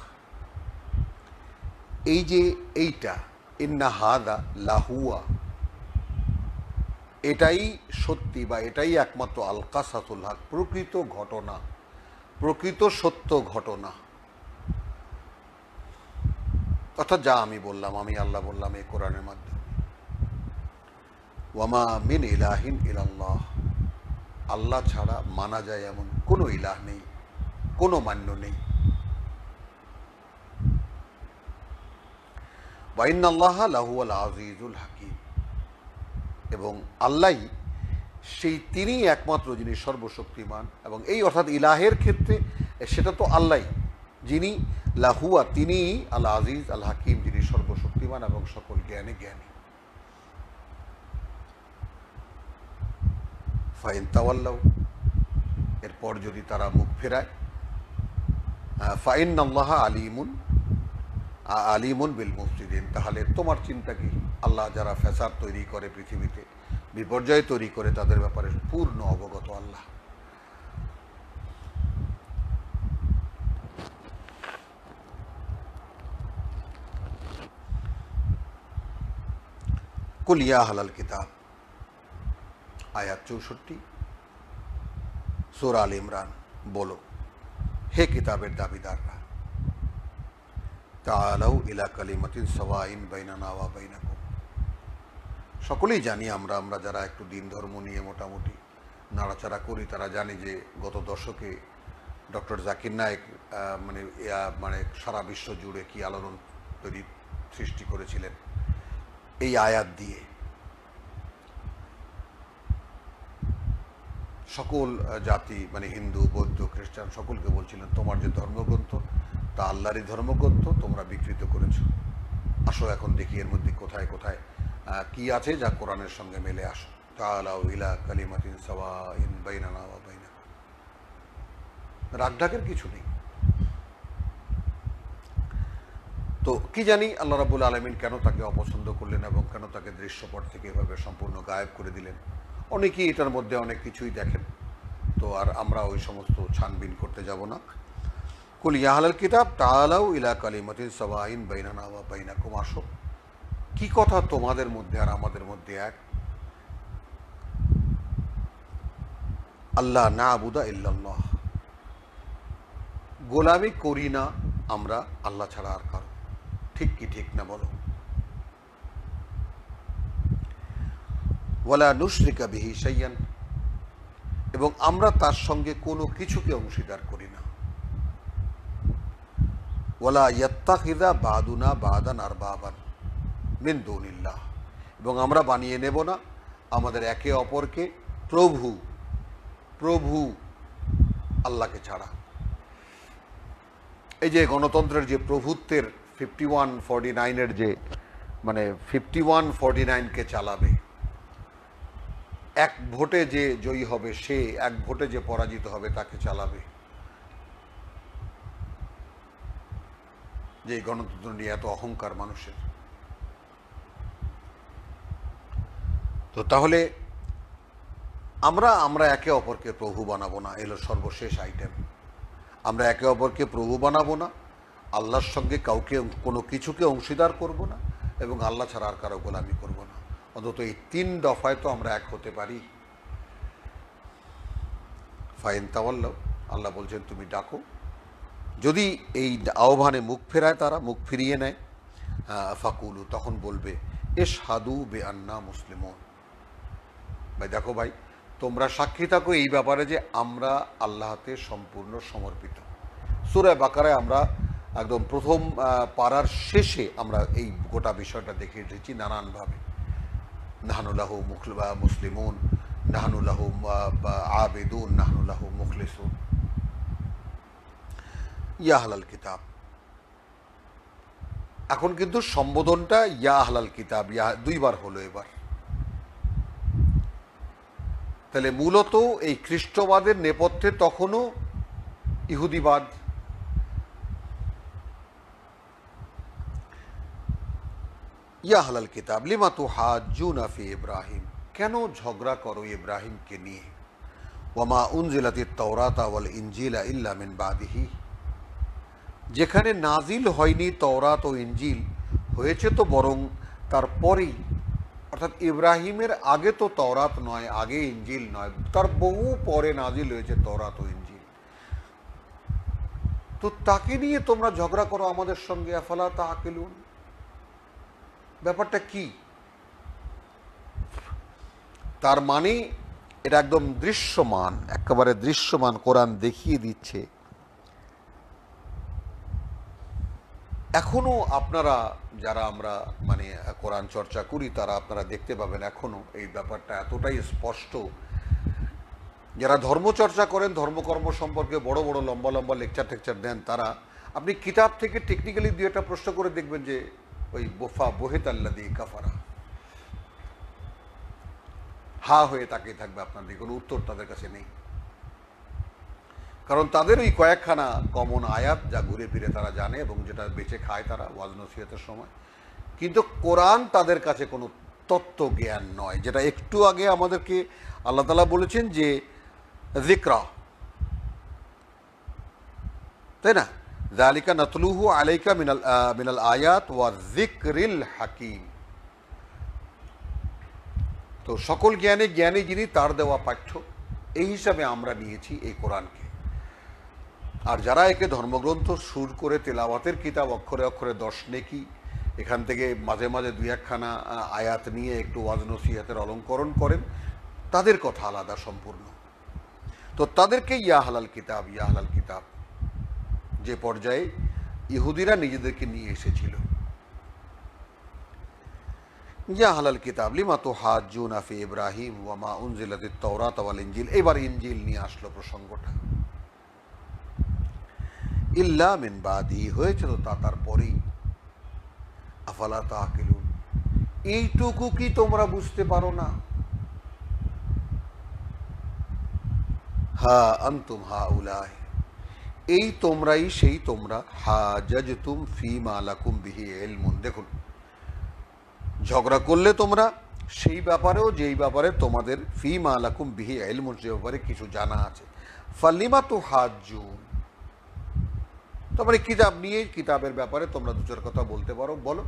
S1: এই যে এইটা ইন্নাহাদা লাহুয়া এটাই সত্যি বা এটাই একমাত্র আলকাসাতুল হক প্রকৃত ঘটনা প্রকৃত সত্য ঘটনা অর্থাৎ যা আমি বললাম আমি আল্লাহ বললাম এই কোরআনের মাধ্যমে ওয়ামা মিন ইলাহিন ইলাল্লাহ আল্লাহ ছাড়া মানা যায় এমন কোনো ইলাহ নেই কোনো মান্য নেই বাইন আল্লাহ আল আজিজুল হাকিম এবং আল্লাহ সেই তিনি একমাত্র যিনি সর্বশক্তিমান এবং এই অর্থাৎ ইলাহের ক্ষেত্রে সেটা তো আল্লাহ যিনি লাহুয়া তিনি আল্লাহ আজিজ আল হাকিম যিনি সর্বশক্তিমান এবং সকল জ্ঞানে জ্ঞানী ফাইন তাওয়াল্লাউ এরপর যদি তারা মুখ ফেরায় ফাইন আল্লাহ আলিমুন আলিমুন বিল মসজিদিন তাহলে তোমার চিন্তা কি আল্লাহ যারা ফ্যাসাদ তৈরি করে পৃথিবীতে বিপর্যয় তৈরি করে তাদের ব্যাপারে পূর্ণ অবগত আল্লাহ কুলিয়া হালাল কিতাব আয়াত চৌষট্টি সোর আল ইমরান বলো হে কিতাবের দাবিদার তালাউ ইলা কালিমাতিন বাইনা নাওয়া বাইনা বাইনাকুম সকলেই জানি আমরা আমরা যারা একটু দিন ধর্ম নিয়ে মোটামুটি নাড়াচাড়া করি তারা জানি যে গত দশকে ডক্টর জাকির নায়েক মানে মানে সারা বিশ্ব জুড়ে কি আলোড়ন তৈরি সৃষ্টি করেছিলেন এই আয়াত দিয়ে সকল জাতি মানে হিন্দু বৌদ্ধ খ্রিস্টান সকলকে বলছিলেন তোমার যে ধর্মগ্রন্থ তা আল্লাহরই ধর্মগ্রন্থ তোমরা বিকৃত করেছ আসো এখন দেখি এর মধ্যে কোথায় কোথায় কি আছে যা কোরআনের সঙ্গে মেলে আসো তালাউ ইলা কালিমাতিন সাওয়া ইন বাইনা না বাইনা রাগঢাকের কিছু নেই তো কি জানি আল্লাহ রাবুল আলমিন কেন তাকে অপছন্দ করলেন এবং কেন তাকে দৃশ্যপট থেকে এভাবে সম্পূর্ণ গায়েব করে দিলেন অনেকেই এটার মধ্যে অনেক কিছুই দেখেন তো আর আমরা ওই সমস্ত ছানবিন করতে যাব না কুল ইয়াহাল কিতাব তালাউ ইলা কালিমাতিন সবাইন বাইনানা বা বাইনাকুম আসো কি কথা তোমাদের মধ্যে আর আমাদের মধ্যে এক আল্লাহ না আবুদা ইল্লাল্লাহ গোলামি করি না আমরা আল্লাহ ছাড়া আর কারো ঠিক কি ঠিক না বলো ওয়ালা নুশরিকা বিহি সাইয়ান এবং আমরা তার সঙ্গে কোনো কিছুকে অংশীদার করি না ওলা ইয়ত্তাকিদা বাদুনা বাদান আর বাবান মিন দৌনিল্লাহ এবং আমরা বানিয়ে নেব না আমাদের একে অপরকে প্রভু প্রভু আল্লাহকে ছাড়া এই যে গণতন্ত্রের যে প্রভুত্বের ফিফটি ওয়ান ফর্টি নাইনের যে মানে ফিফটি ওয়ান ফর্টি নাইনকে চালাবে এক ভোটে যে জয়ী হবে সে এক ভোটে যে পরাজিত হবে তাকে চালাবে যে গণতন্ত্র নিয়ে এত অহংকার মানুষের তো তাহলে আমরা আমরা একে অপরকে প্রভু বানাবো না এলো সর্বশেষ আইটেম আমরা একে অপরকে প্রভু বানাবো না আল্লাহর সঙ্গে কাউকে কোনো কিছুকে অংশীদার করব না এবং আল্লাহ ছাড়া আর কারো গোলামি করবো না অন্তত এই তিন দফায় তো আমরা এক হতে পারি ফাইন তাওয়াল্লাহ আল্লাহ বলছেন তুমি ডাকো যদি এই আহ্বানে মুখ ফেরায় তারা মুখ ফিরিয়ে নেয় ফাকুলু তখন বলবে এ সাধু বে আন্না মুসলিমন ভাই দেখো ভাই তোমরা সাক্ষী থাকো এই ব্যাপারে যে আমরা আল্লাহতে সম্পূর্ণ সমর্পিত সুরে বাকারায় আমরা একদম প্রথম পাড়ার শেষে আমরা এই গোটা বিষয়টা দেখে এসেছি নানানভাবে নাহানুল্লাহ মুখলবা মুসলিমুন নাহানুল্লাহ আবেদুন নাহানুল্লাহ মুখলিসুন ইয়া কিতাব এখন কিন্তু সম্বোধনটা ইয়া হালাল কিতাব ইয়া দুইবার হলো এবার তাহলে মূলত এই খ্রিস্টবাদের নেপথ্যে তখনও ইহুদিবাদ ইয়া হালাল কিতাব লিমা জুন আফি ইব্রাহিম কেন ঝগড়া করো ইব্রাহিমকে নিয়ে ওয়ামা উনজিলাতি তওরাতা ওয়াল ইনজিলা ইল্লা মিন বাদিহি যেখানে নাজিল হয়নি তওরাত ও ইঞ্জিল হয়েছে তো বরং তারপরেই অর্থাৎ ইব্রাহিমের আগে তো তওরাত নয় আগে ইঞ্জিল নয় তার বহু পরে নাজিল হয়েছে তওরাত ও ইঞ্জিল তো তাকে নিয়ে তোমরা ঝগড়া করো আমাদের সঙ্গে আফালা তাহাকিলুন ব্যাপারটা কি তার মানে এটা একদম দৃশ্যমান একেবারে দৃশ্যমান কোরআন দেখিয়ে দিচ্ছে এখনও আপনারা যারা আমরা মানে কোরআন চর্চা করি তারা আপনারা দেখতে পাবেন এখনও এই ব্যাপারটা এতটাই স্পষ্ট যারা ধর্মচর্চা করেন ধর্মকর্ম সম্পর্কে বড় বড় লম্বা লম্বা লেকচার টেকচার দেন তারা আপনি কিতাব থেকে টেকনিক্যালি দু একটা প্রশ্ন করে দেখবেন যে ওই বোফা বোহেত আল্লা দিয়ে কাফারা হা হয়ে তাকিয়ে থাকবে আপনাদের কোনো উত্তর তাদের কাছে নেই কারণ তাদের ওই কয়েকখানা কমন আয়াত যা ঘুরে ফিরে তারা জানে এবং যেটা বেঁচে খায় তারা ওয়াজনসিয়তের সময় কিন্তু কোরআন তাদের কাছে কোনো তত্ত্ব জ্ঞান নয় যেটা একটু আগে আমাদেরকে আল্লাহ তালা বলেছেন যে জিকরা তাই না জালিকা নতলুহু আলাইকা মিনাল মিনাল আয়াত ওয়া জিক্রিল হাকিম তো সকল জ্ঞানে জ্ঞানী যিনি তার দেওয়া পাঠ্য এই হিসাবে আমরা নিয়েছি এই কোরআনকে আর যারা একে ধর্মগ্রন্থ সুর করে তেলাওয়াতের কিতাব অক্ষরে অক্ষরে দশ নেকি এখান থেকে মাঝে মাঝে দুই একখানা আয়াত নিয়ে একটু ওয়াজ অলঙ্করণ করেন তাদের কথা আলাদা সম্পূর্ণ তো তাদেরকে ইয়া হালাল কিতাব ইয়া হালাল কিতাব যে পর্যায়ে ইহুদিরা নিজেদেরকে নিয়ে এসেছিল ইয়া হালাল কিতাব লিমা তো জুন আফি ইব্রাহিম ওয়ামা উনজিল তওরা তওয়াল ইঞ্জিল এবার ইঞ্জিল নিয়ে আসলো প্রসঙ্গটা ইল্লা মিন বাদি হয়েছে তা তারপরেই আফালা তাহকিলুন এইটুকু কি তোমরা বুঝতে পারো না হা আন্তুম হা উলাহ এই তোমরাই সেই তোমরা হা জজ তুম ফি মালাকুম বিহি এলমুন দেখুন ঝগড়া করলে তোমরা সেই ব্যাপারেও যেই ব্যাপারে তোমাদের ফি মালাকুম বিহি এলমুন সে ব্যাপারে কিছু জানা আছে ফালিমা তো হাজুন তার মানে কিতাব নিয়ে কিতাবের ব্যাপারে তোমরা দু কথা বলতে পারো বলো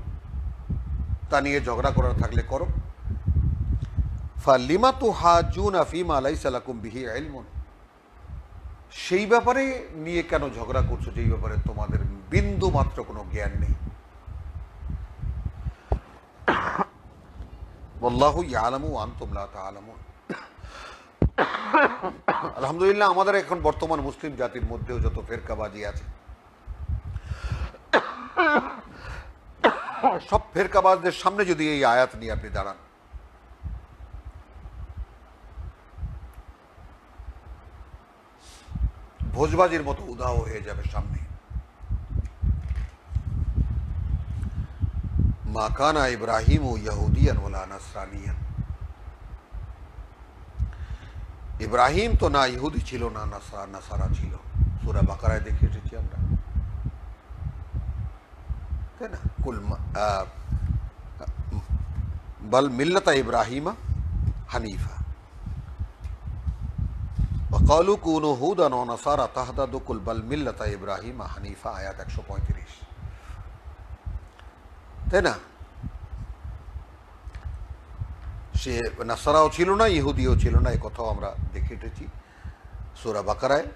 S1: তা নিয়ে ঝগড়া করার থাকলে করো ফালিমা তু হাজুন আফিম আলাই সালাকুম বিহি আইলমন সেই ব্যাপারে নিয়ে কেন ঝগড়া করছো যেই ব্যাপারে তোমাদের বিন্দু মাত্র কোনো জ্ঞান নেই বল্লাহু ইয়ালামু আন তোমলা তালামুন আলহামদুলিল্লাহ আমাদের এখন বর্তমান মুসলিম জাতির মধ্যেও যত ফেরকাবাজি আছে সব ফেরকাবাজদের সামনে যদি এই আয়াত নিয়ে আপনি দাঁড়ান ভোজবাজির মতো উদাহ হয়ে যাবে সামনে মাকানা ইব্রাহিম ও ইয়াহুদিয়ান ওলা নাসরানিয়ান ইব্রাহিম তো না ইহুদি ছিল না নাসারা ছিল সুরা বাকারায় দেখে এসেছি আমরা তেনা কল মাল মিল্লাত ইব্রাহিম হানিফা وقالوا كونوا يهودا ونصارى تهتدوا قل بل ملت ابراهيم حنيفہ আয়াত 135 তেনা الشيء নসরাও ছিল না ইহুদিও ছিল না এই কথা আমরা দেখে রেখেছি সূরা বাকারায়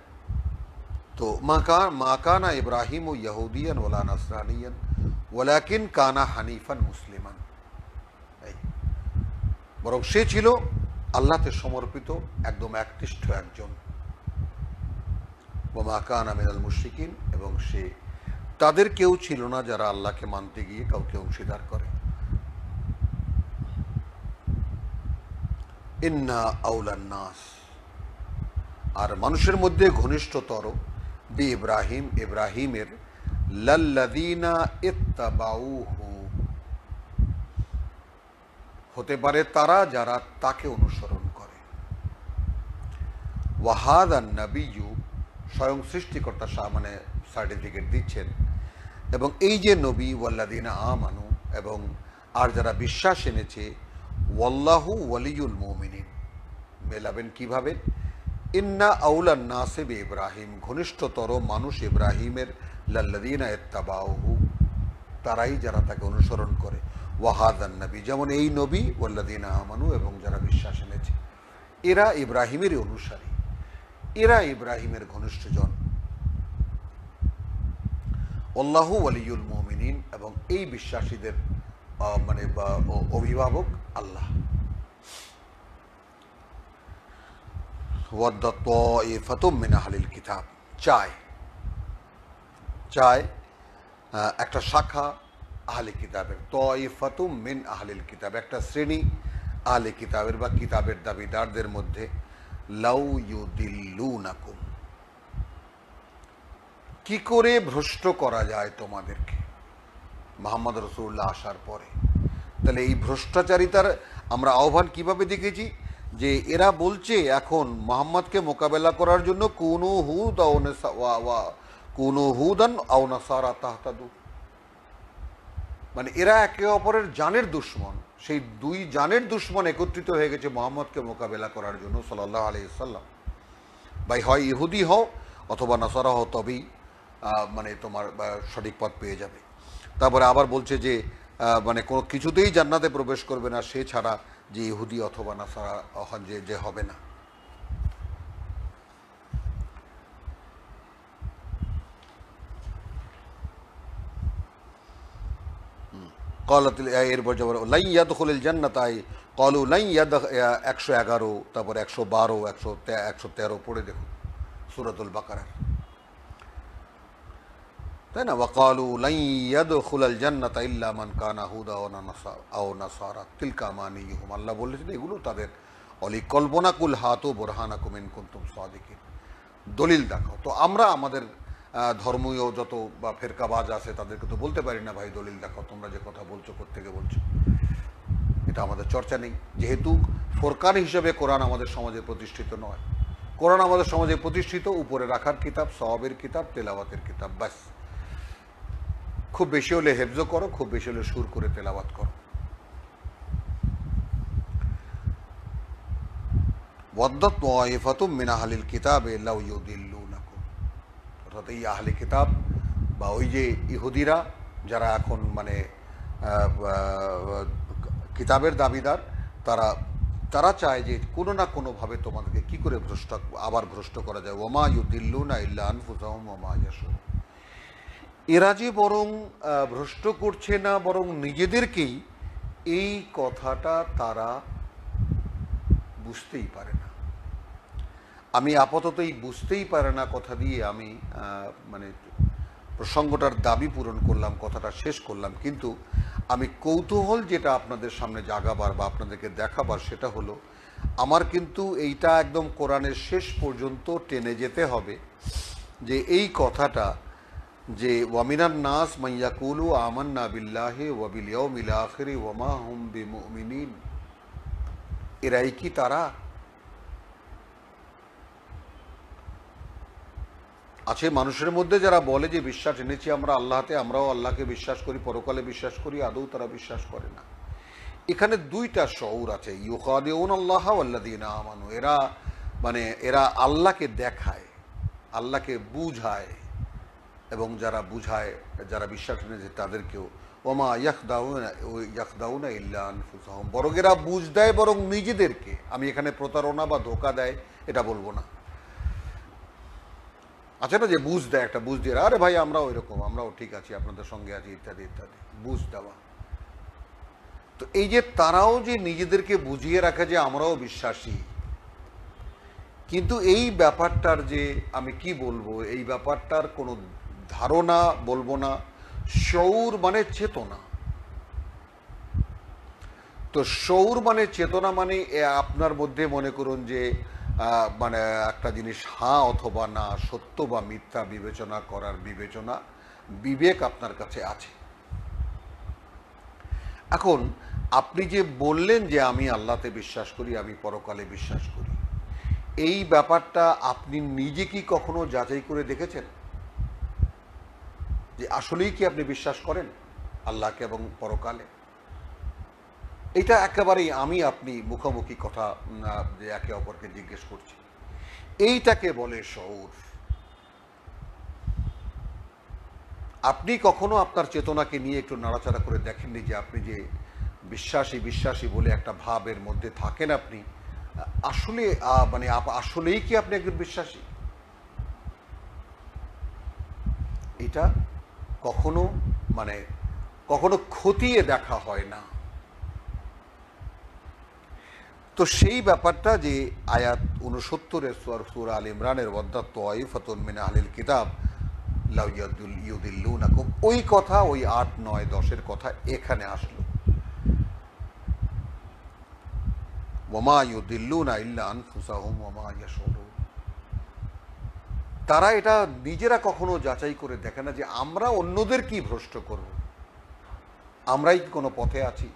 S1: তো মাকান মাকানা ইব্রাহিম ও ইহুদিয়ান ওলা নসরানিয়ান ওলাকিন কানা হানিফান মুসলিমান বরং সে ছিল আল্লাহতে সমর্পিত একদম একনিষ্ঠ একজন ও মা কান আমিনাল মুশিকিন এবং সে তাদের কেউ ছিল না যারা আল্লাহকে মানতে গিয়ে কাউকে অংশীদার করে ইন্না আউলান্নাস আর মানুষের মধ্যে ঘনিষ্ঠতর বি ইব্রাহিম ইব্রাহিমের লাল্লাদিনা ইত্তাবাউ হতে পারে তারা যারা তাকে অনুসরণ করে ওয়াহাদান নবীয়ু স্বয়ং সৃষ্টিকর্তা শাহ মানে সার্টিফিকেট দিচ্ছেন এবং এই যে নবী ওয়াল্লাদিনা আমানু এবং আর যারা বিশ্বাস এনেছে ওয়াল্লাহু ওয়ালিউল মোমিনিন মেলাবেন কিভাবে ইন্না আউলান নাসিব ইব্রাহিম ঘনিষ্ঠতর মানুষ ইব্রাহিমের লাল্লাদিনা এত্তাবাহু তারাই যারা তাকে অনুসরণ করে ওয়াহাদান নবী যেমন এই নবী ওল্লাদিনা আমানু এবং যারা বিশ্বাস এনেছে এরা ইব্রাহিমেরই অনুসারী এরা ইব্রাহিমের ঘনিষ্ঠজন অল্লাহু আলিউল মোমিনিন এবং এই বিশ্বাসীদের মানে অভিভাবক আল্লাহ ওয়াদ্দা তাইফাতুম মিন আহলিল কিতাব চায় চায় একটা শাখা আহলে কিতাবের তয়ফাতুম মিন আহলিল কিতাব একটা শ্রেণী আহলে কিতাবের বা কিতাবের দাবিদারদের মধ্যে লাউ নাকুম কি করে ভ্রষ্ট করা যায় তোমাদেরকে মোহাম্মদ রসুল্লাহ আসার পরে তাহলে এই ভ্রষ্টাচারিতার আমরা আহ্বান কিভাবে দেখেছি যে এরা বলছে এখন মোহাম্মদকে মোকাবেলা করার জন্য কোনো হুদ কোনো হুদন আউনাসারা তাহতাদু মানে এরা একে অপরের জানের দুশ্মন সেই দুই জানের দুশ্মন একত্রিত হয়ে গেছে মোহাম্মদকে মোকাবেলা করার জন্য সাল্লাহ আলিয়াল্লাম ভাই হয় ইহুদি হও অথবা নাসারা হও তবেই মানে তোমার সঠিক পথ পেয়ে যাবে তারপরে আবার বলছে যে মানে কোনো কিছুতেই জান্নাতে প্রবেশ করবে না সে ছাড়া যে ইহুদি অথবা নাসারা যে যে হবে না কলাত এরপর যাবার লাইন ইয়াদ খুলিল জান্নাত আই কলু লাইন ইয়াদ একশো এগারো তারপর একশো বারো একশো একশো তেরো পড়ে দেখুন সুরাতুল বাকারার তাই না ওয়াকালু লাইয়াদ খুলাল জান্নাত ইল্লামান কানা হুদা ও আও নাসারা তিলকা মানি ইহুম আল্লাহ বলেছেন এগুলো তাদের অলি কল্পনাকুল হাতু বোরহানা কুমিন কুন্তুম সাদিকে দলিল দেখাও তো আমরা আমাদের ধর্মীয় যত বা ফেরকাবাজ আছে তাদেরকে তো বলতে পারি না ভাই দলিল দেখাও তোমরা যে কথা বলছো কোথেকে বলছো এটা আমাদের চর্চা নেই যেহেতু ফোরকান হিসেবে কোরআন আমাদের সমাজে প্রতিষ্ঠিত নয় কোরআন আমাদের সমাজে প্রতিষ্ঠিত উপরে রাখার কিতাব সবাবের কিতাব তেলাবাতের কিতাব ব্যাস খুব বেশি হলে হেফজ করো খুব বেশি হলে সুর করে তেলাবাত করো ওয়াদ্দত ওয়াইফাতুম মিন আহলিল কিতাব এল্লাউ ইউদিল্লুনাকুম অর্থাৎ এই আহলি কিতাব বা ওই যে ইহুদিরা যারা এখন মানে কিতাবের দাবিদার তারা তারা চায় যে কোনো না কোনোভাবে তোমাদেরকে কি করে ভ্রষ্ট আবার ভ্রষ্ট করা যায় ওমা ইউদিল্লুনা ইল্লা আনফুসাহম ওমা ইয়াসুর এরা যে বরং ভ্রষ্ট করছে না বরং নিজেদেরকেই এই কথাটা তারা বুঝতেই পারে না আমি আপাতত এই বুঝতেই পারে না কথা দিয়ে আমি মানে প্রসঙ্গটার দাবি পূরণ করলাম কথাটা শেষ করলাম কিন্তু আমি কৌতূহল যেটা আপনাদের সামনে জাগাবার বা আপনাদেরকে দেখাবার সেটা হলো আমার কিন্তু এইটা একদম কোরআনের শেষ পর্যন্ত টেনে যেতে হবে যে এই কথাটা যে ওয়ামিনার নাস মাইয়াকুলু আমান্না বিল্লাহে ওয়াবিলিয়াও মিলাখরি ওমা হুম বিমিন এরাই কি তারা আছে মানুষের মধ্যে যারা বলে যে বিশ্বাস এনেছি আমরা আল্লাহতে আমরাও আল্লাহকে বিশ্বাস করি পরকালে বিশ্বাস করি আদৌ তারা বিশ্বাস করে না এখানে দুইটা শৌর আছে ইউকাদেউন আল্লাহ আল্লাদিনা আমানু এরা মানে এরা আল্লাহকে দেখায় আল্লাহকে বুঝায় এবং যারা বুঝায় যারা বিশ্বাস নিয়েছে তাদেরকেও ওমা ইয়াকদাউনা ইয়াকদাউনা ইল্লান ফুসাহম বরগেরা বুঝ দেয় বরং নিজেদেরকে আমি এখানে প্রতারণা বা ধোকা দেয় এটা বলবো না আছে না যে বুঝ দেয় একটা বুঝ দিয়ে আরে ভাই আমরা ওইরকম আমরাও ঠিক আছি আপনাদের সঙ্গে আছি ইত্যাদি ইত্যাদি বুঝ দেওয়া তো এই যে তারাও যে নিজেদেরকে বুঝিয়ে রাখে যে আমরাও বিশ্বাসী কিন্তু এই ব্যাপারটার যে আমি কি বলবো এই ব্যাপারটার কোনো ধারণা বলবো না সৌর মানে চেতনা তো সৌর মানে চেতনা মানে আপনার মধ্যে মনে করুন যে মানে একটা জিনিস হা হ্যাঁ অথবা না সত্য বা মিথ্যা বিবেচনা করার বিবেচনা বিবেক আপনার কাছে আছে এখন আপনি যে বললেন যে আমি আল্লাহতে বিশ্বাস করি আমি পরকালে বিশ্বাস করি এই ব্যাপারটা আপনি নিজে কি কখনো যাচাই করে দেখেছেন যে আসলেই কি আপনি বিশ্বাস করেন আল্লাহকে এবং পরকালে এটা একেবারেই আমি আপনি মুখোমুখি কথা যে একে অপরকে জিজ্ঞেস করছি এইটাকে বলে শৌর আপনি কখনো আপনার চেতনাকে নিয়ে একটু নাড়াচাড়া করে দেখেননি যে আপনি যে বিশ্বাসী বিশ্বাসী বলে একটা ভাবের মধ্যে থাকেন আপনি আসলে মানে আসলেই কি আপনি একজন বিশ্বাসী এটা কখনো মানে কখনো খতিয়ে দেখা হয় না তো সেই ব্যাপারটা যে আয়াত উনসত্তর এসর সুর আল ইমরানের বদ্দা তোয়াই ফতুল আলিল কিতাব ওই কথা ওই আট নয় দশের কথা এখানে আসলো ওমা না ইল্লা আনফুসাহুম ওমা ইয়াশুরুন তারা এটা নিজেরা কখনো যাচাই করে দেখে না যে আমরা অন্যদের কি ভ্রষ্ট করব আমরাই কোনো পথে আছি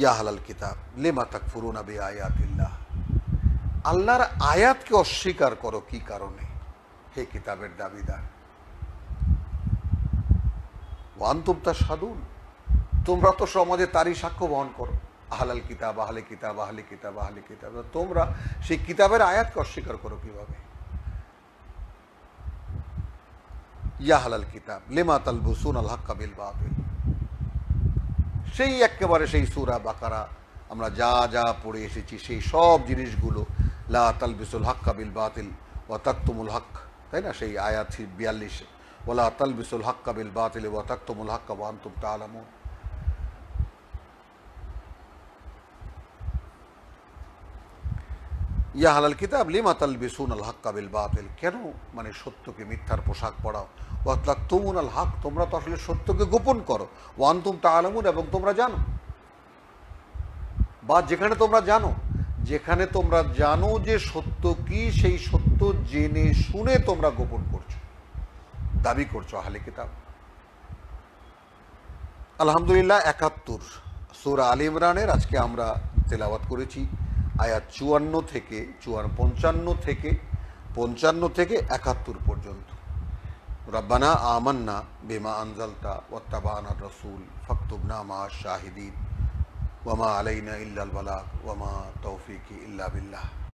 S1: ইয়া কিতাব লেমা তাক ফুরুন আবে আয়াতিল্লাহ আল্লাহর আয়াতকে অস্বীকার করো কি কারণে হে কিতাবের দাবিদার ওয়ান্তুম তা সাধুন তোমরা তো সমাজে তারই সাক্ষ্য বহন করো আহলাল কিতাব আহলে কিতাব আহলে কিতাব আহলে কিতাব তোমরা সেই কিতাবের আয়াত অস্বীকার করো ইয়া হালাল কিতাব লেমাতাল তালবুসুন আল হাক্কা বিল বাতিল সেই একেবারে সেই সুরা বাকারা আমরা যা যা পড়ে এসেছি সেই সব জিনিসগুলো লা তালবিসুল হাক্কা বিল বাতিল ওয়া তাক্তুমুল হক তাই না সেই আয়াত বিয়াল্লিশে ওলা তালবিসুল হাক্কা বিল বাতিল ওয়া তাক্তুমুল হাক্কা ওয়া আনতুম তালামুন ইয়া হালাল কিতাব লিমা তালবিসুন আল হাক কাবিল বাতিল কেন মানে সত্যকে মিথ্যার পোশাক পরাও ওয়াতলাক তুমুন আল হাক তোমরা তো আসলে সত্যকে গোপন করো ওয়ান তুম তা আলমুন এবং তোমরা জানো বা যেখানে তোমরা জানো যেখানে তোমরা জানো যে সত্য কি সেই সত্য জেনে শুনে তোমরা গোপন করছো দাবি করছো আহলে কিতাব আলহামদুলিল্লাহ একাত্তর সুরা আলী ইমরানের আজকে আমরা তেলাওয়াত করেছি আয়াত চুয়ান্ন থেকে চুয়ান্ন পঞ্চান্ন থেকে পঞ্চান্ন থেকে একাত্তর পর্যন্ত রব্বানা আমান্না বেমা আনজালতা ওত্তাবানা রসুল ফক্তুবনা মা শাহিদিন ওয়ামা আলাইনা ইল্লাল বালাক ওয়ামা তৌফিক ইল্লা বিল্লাহ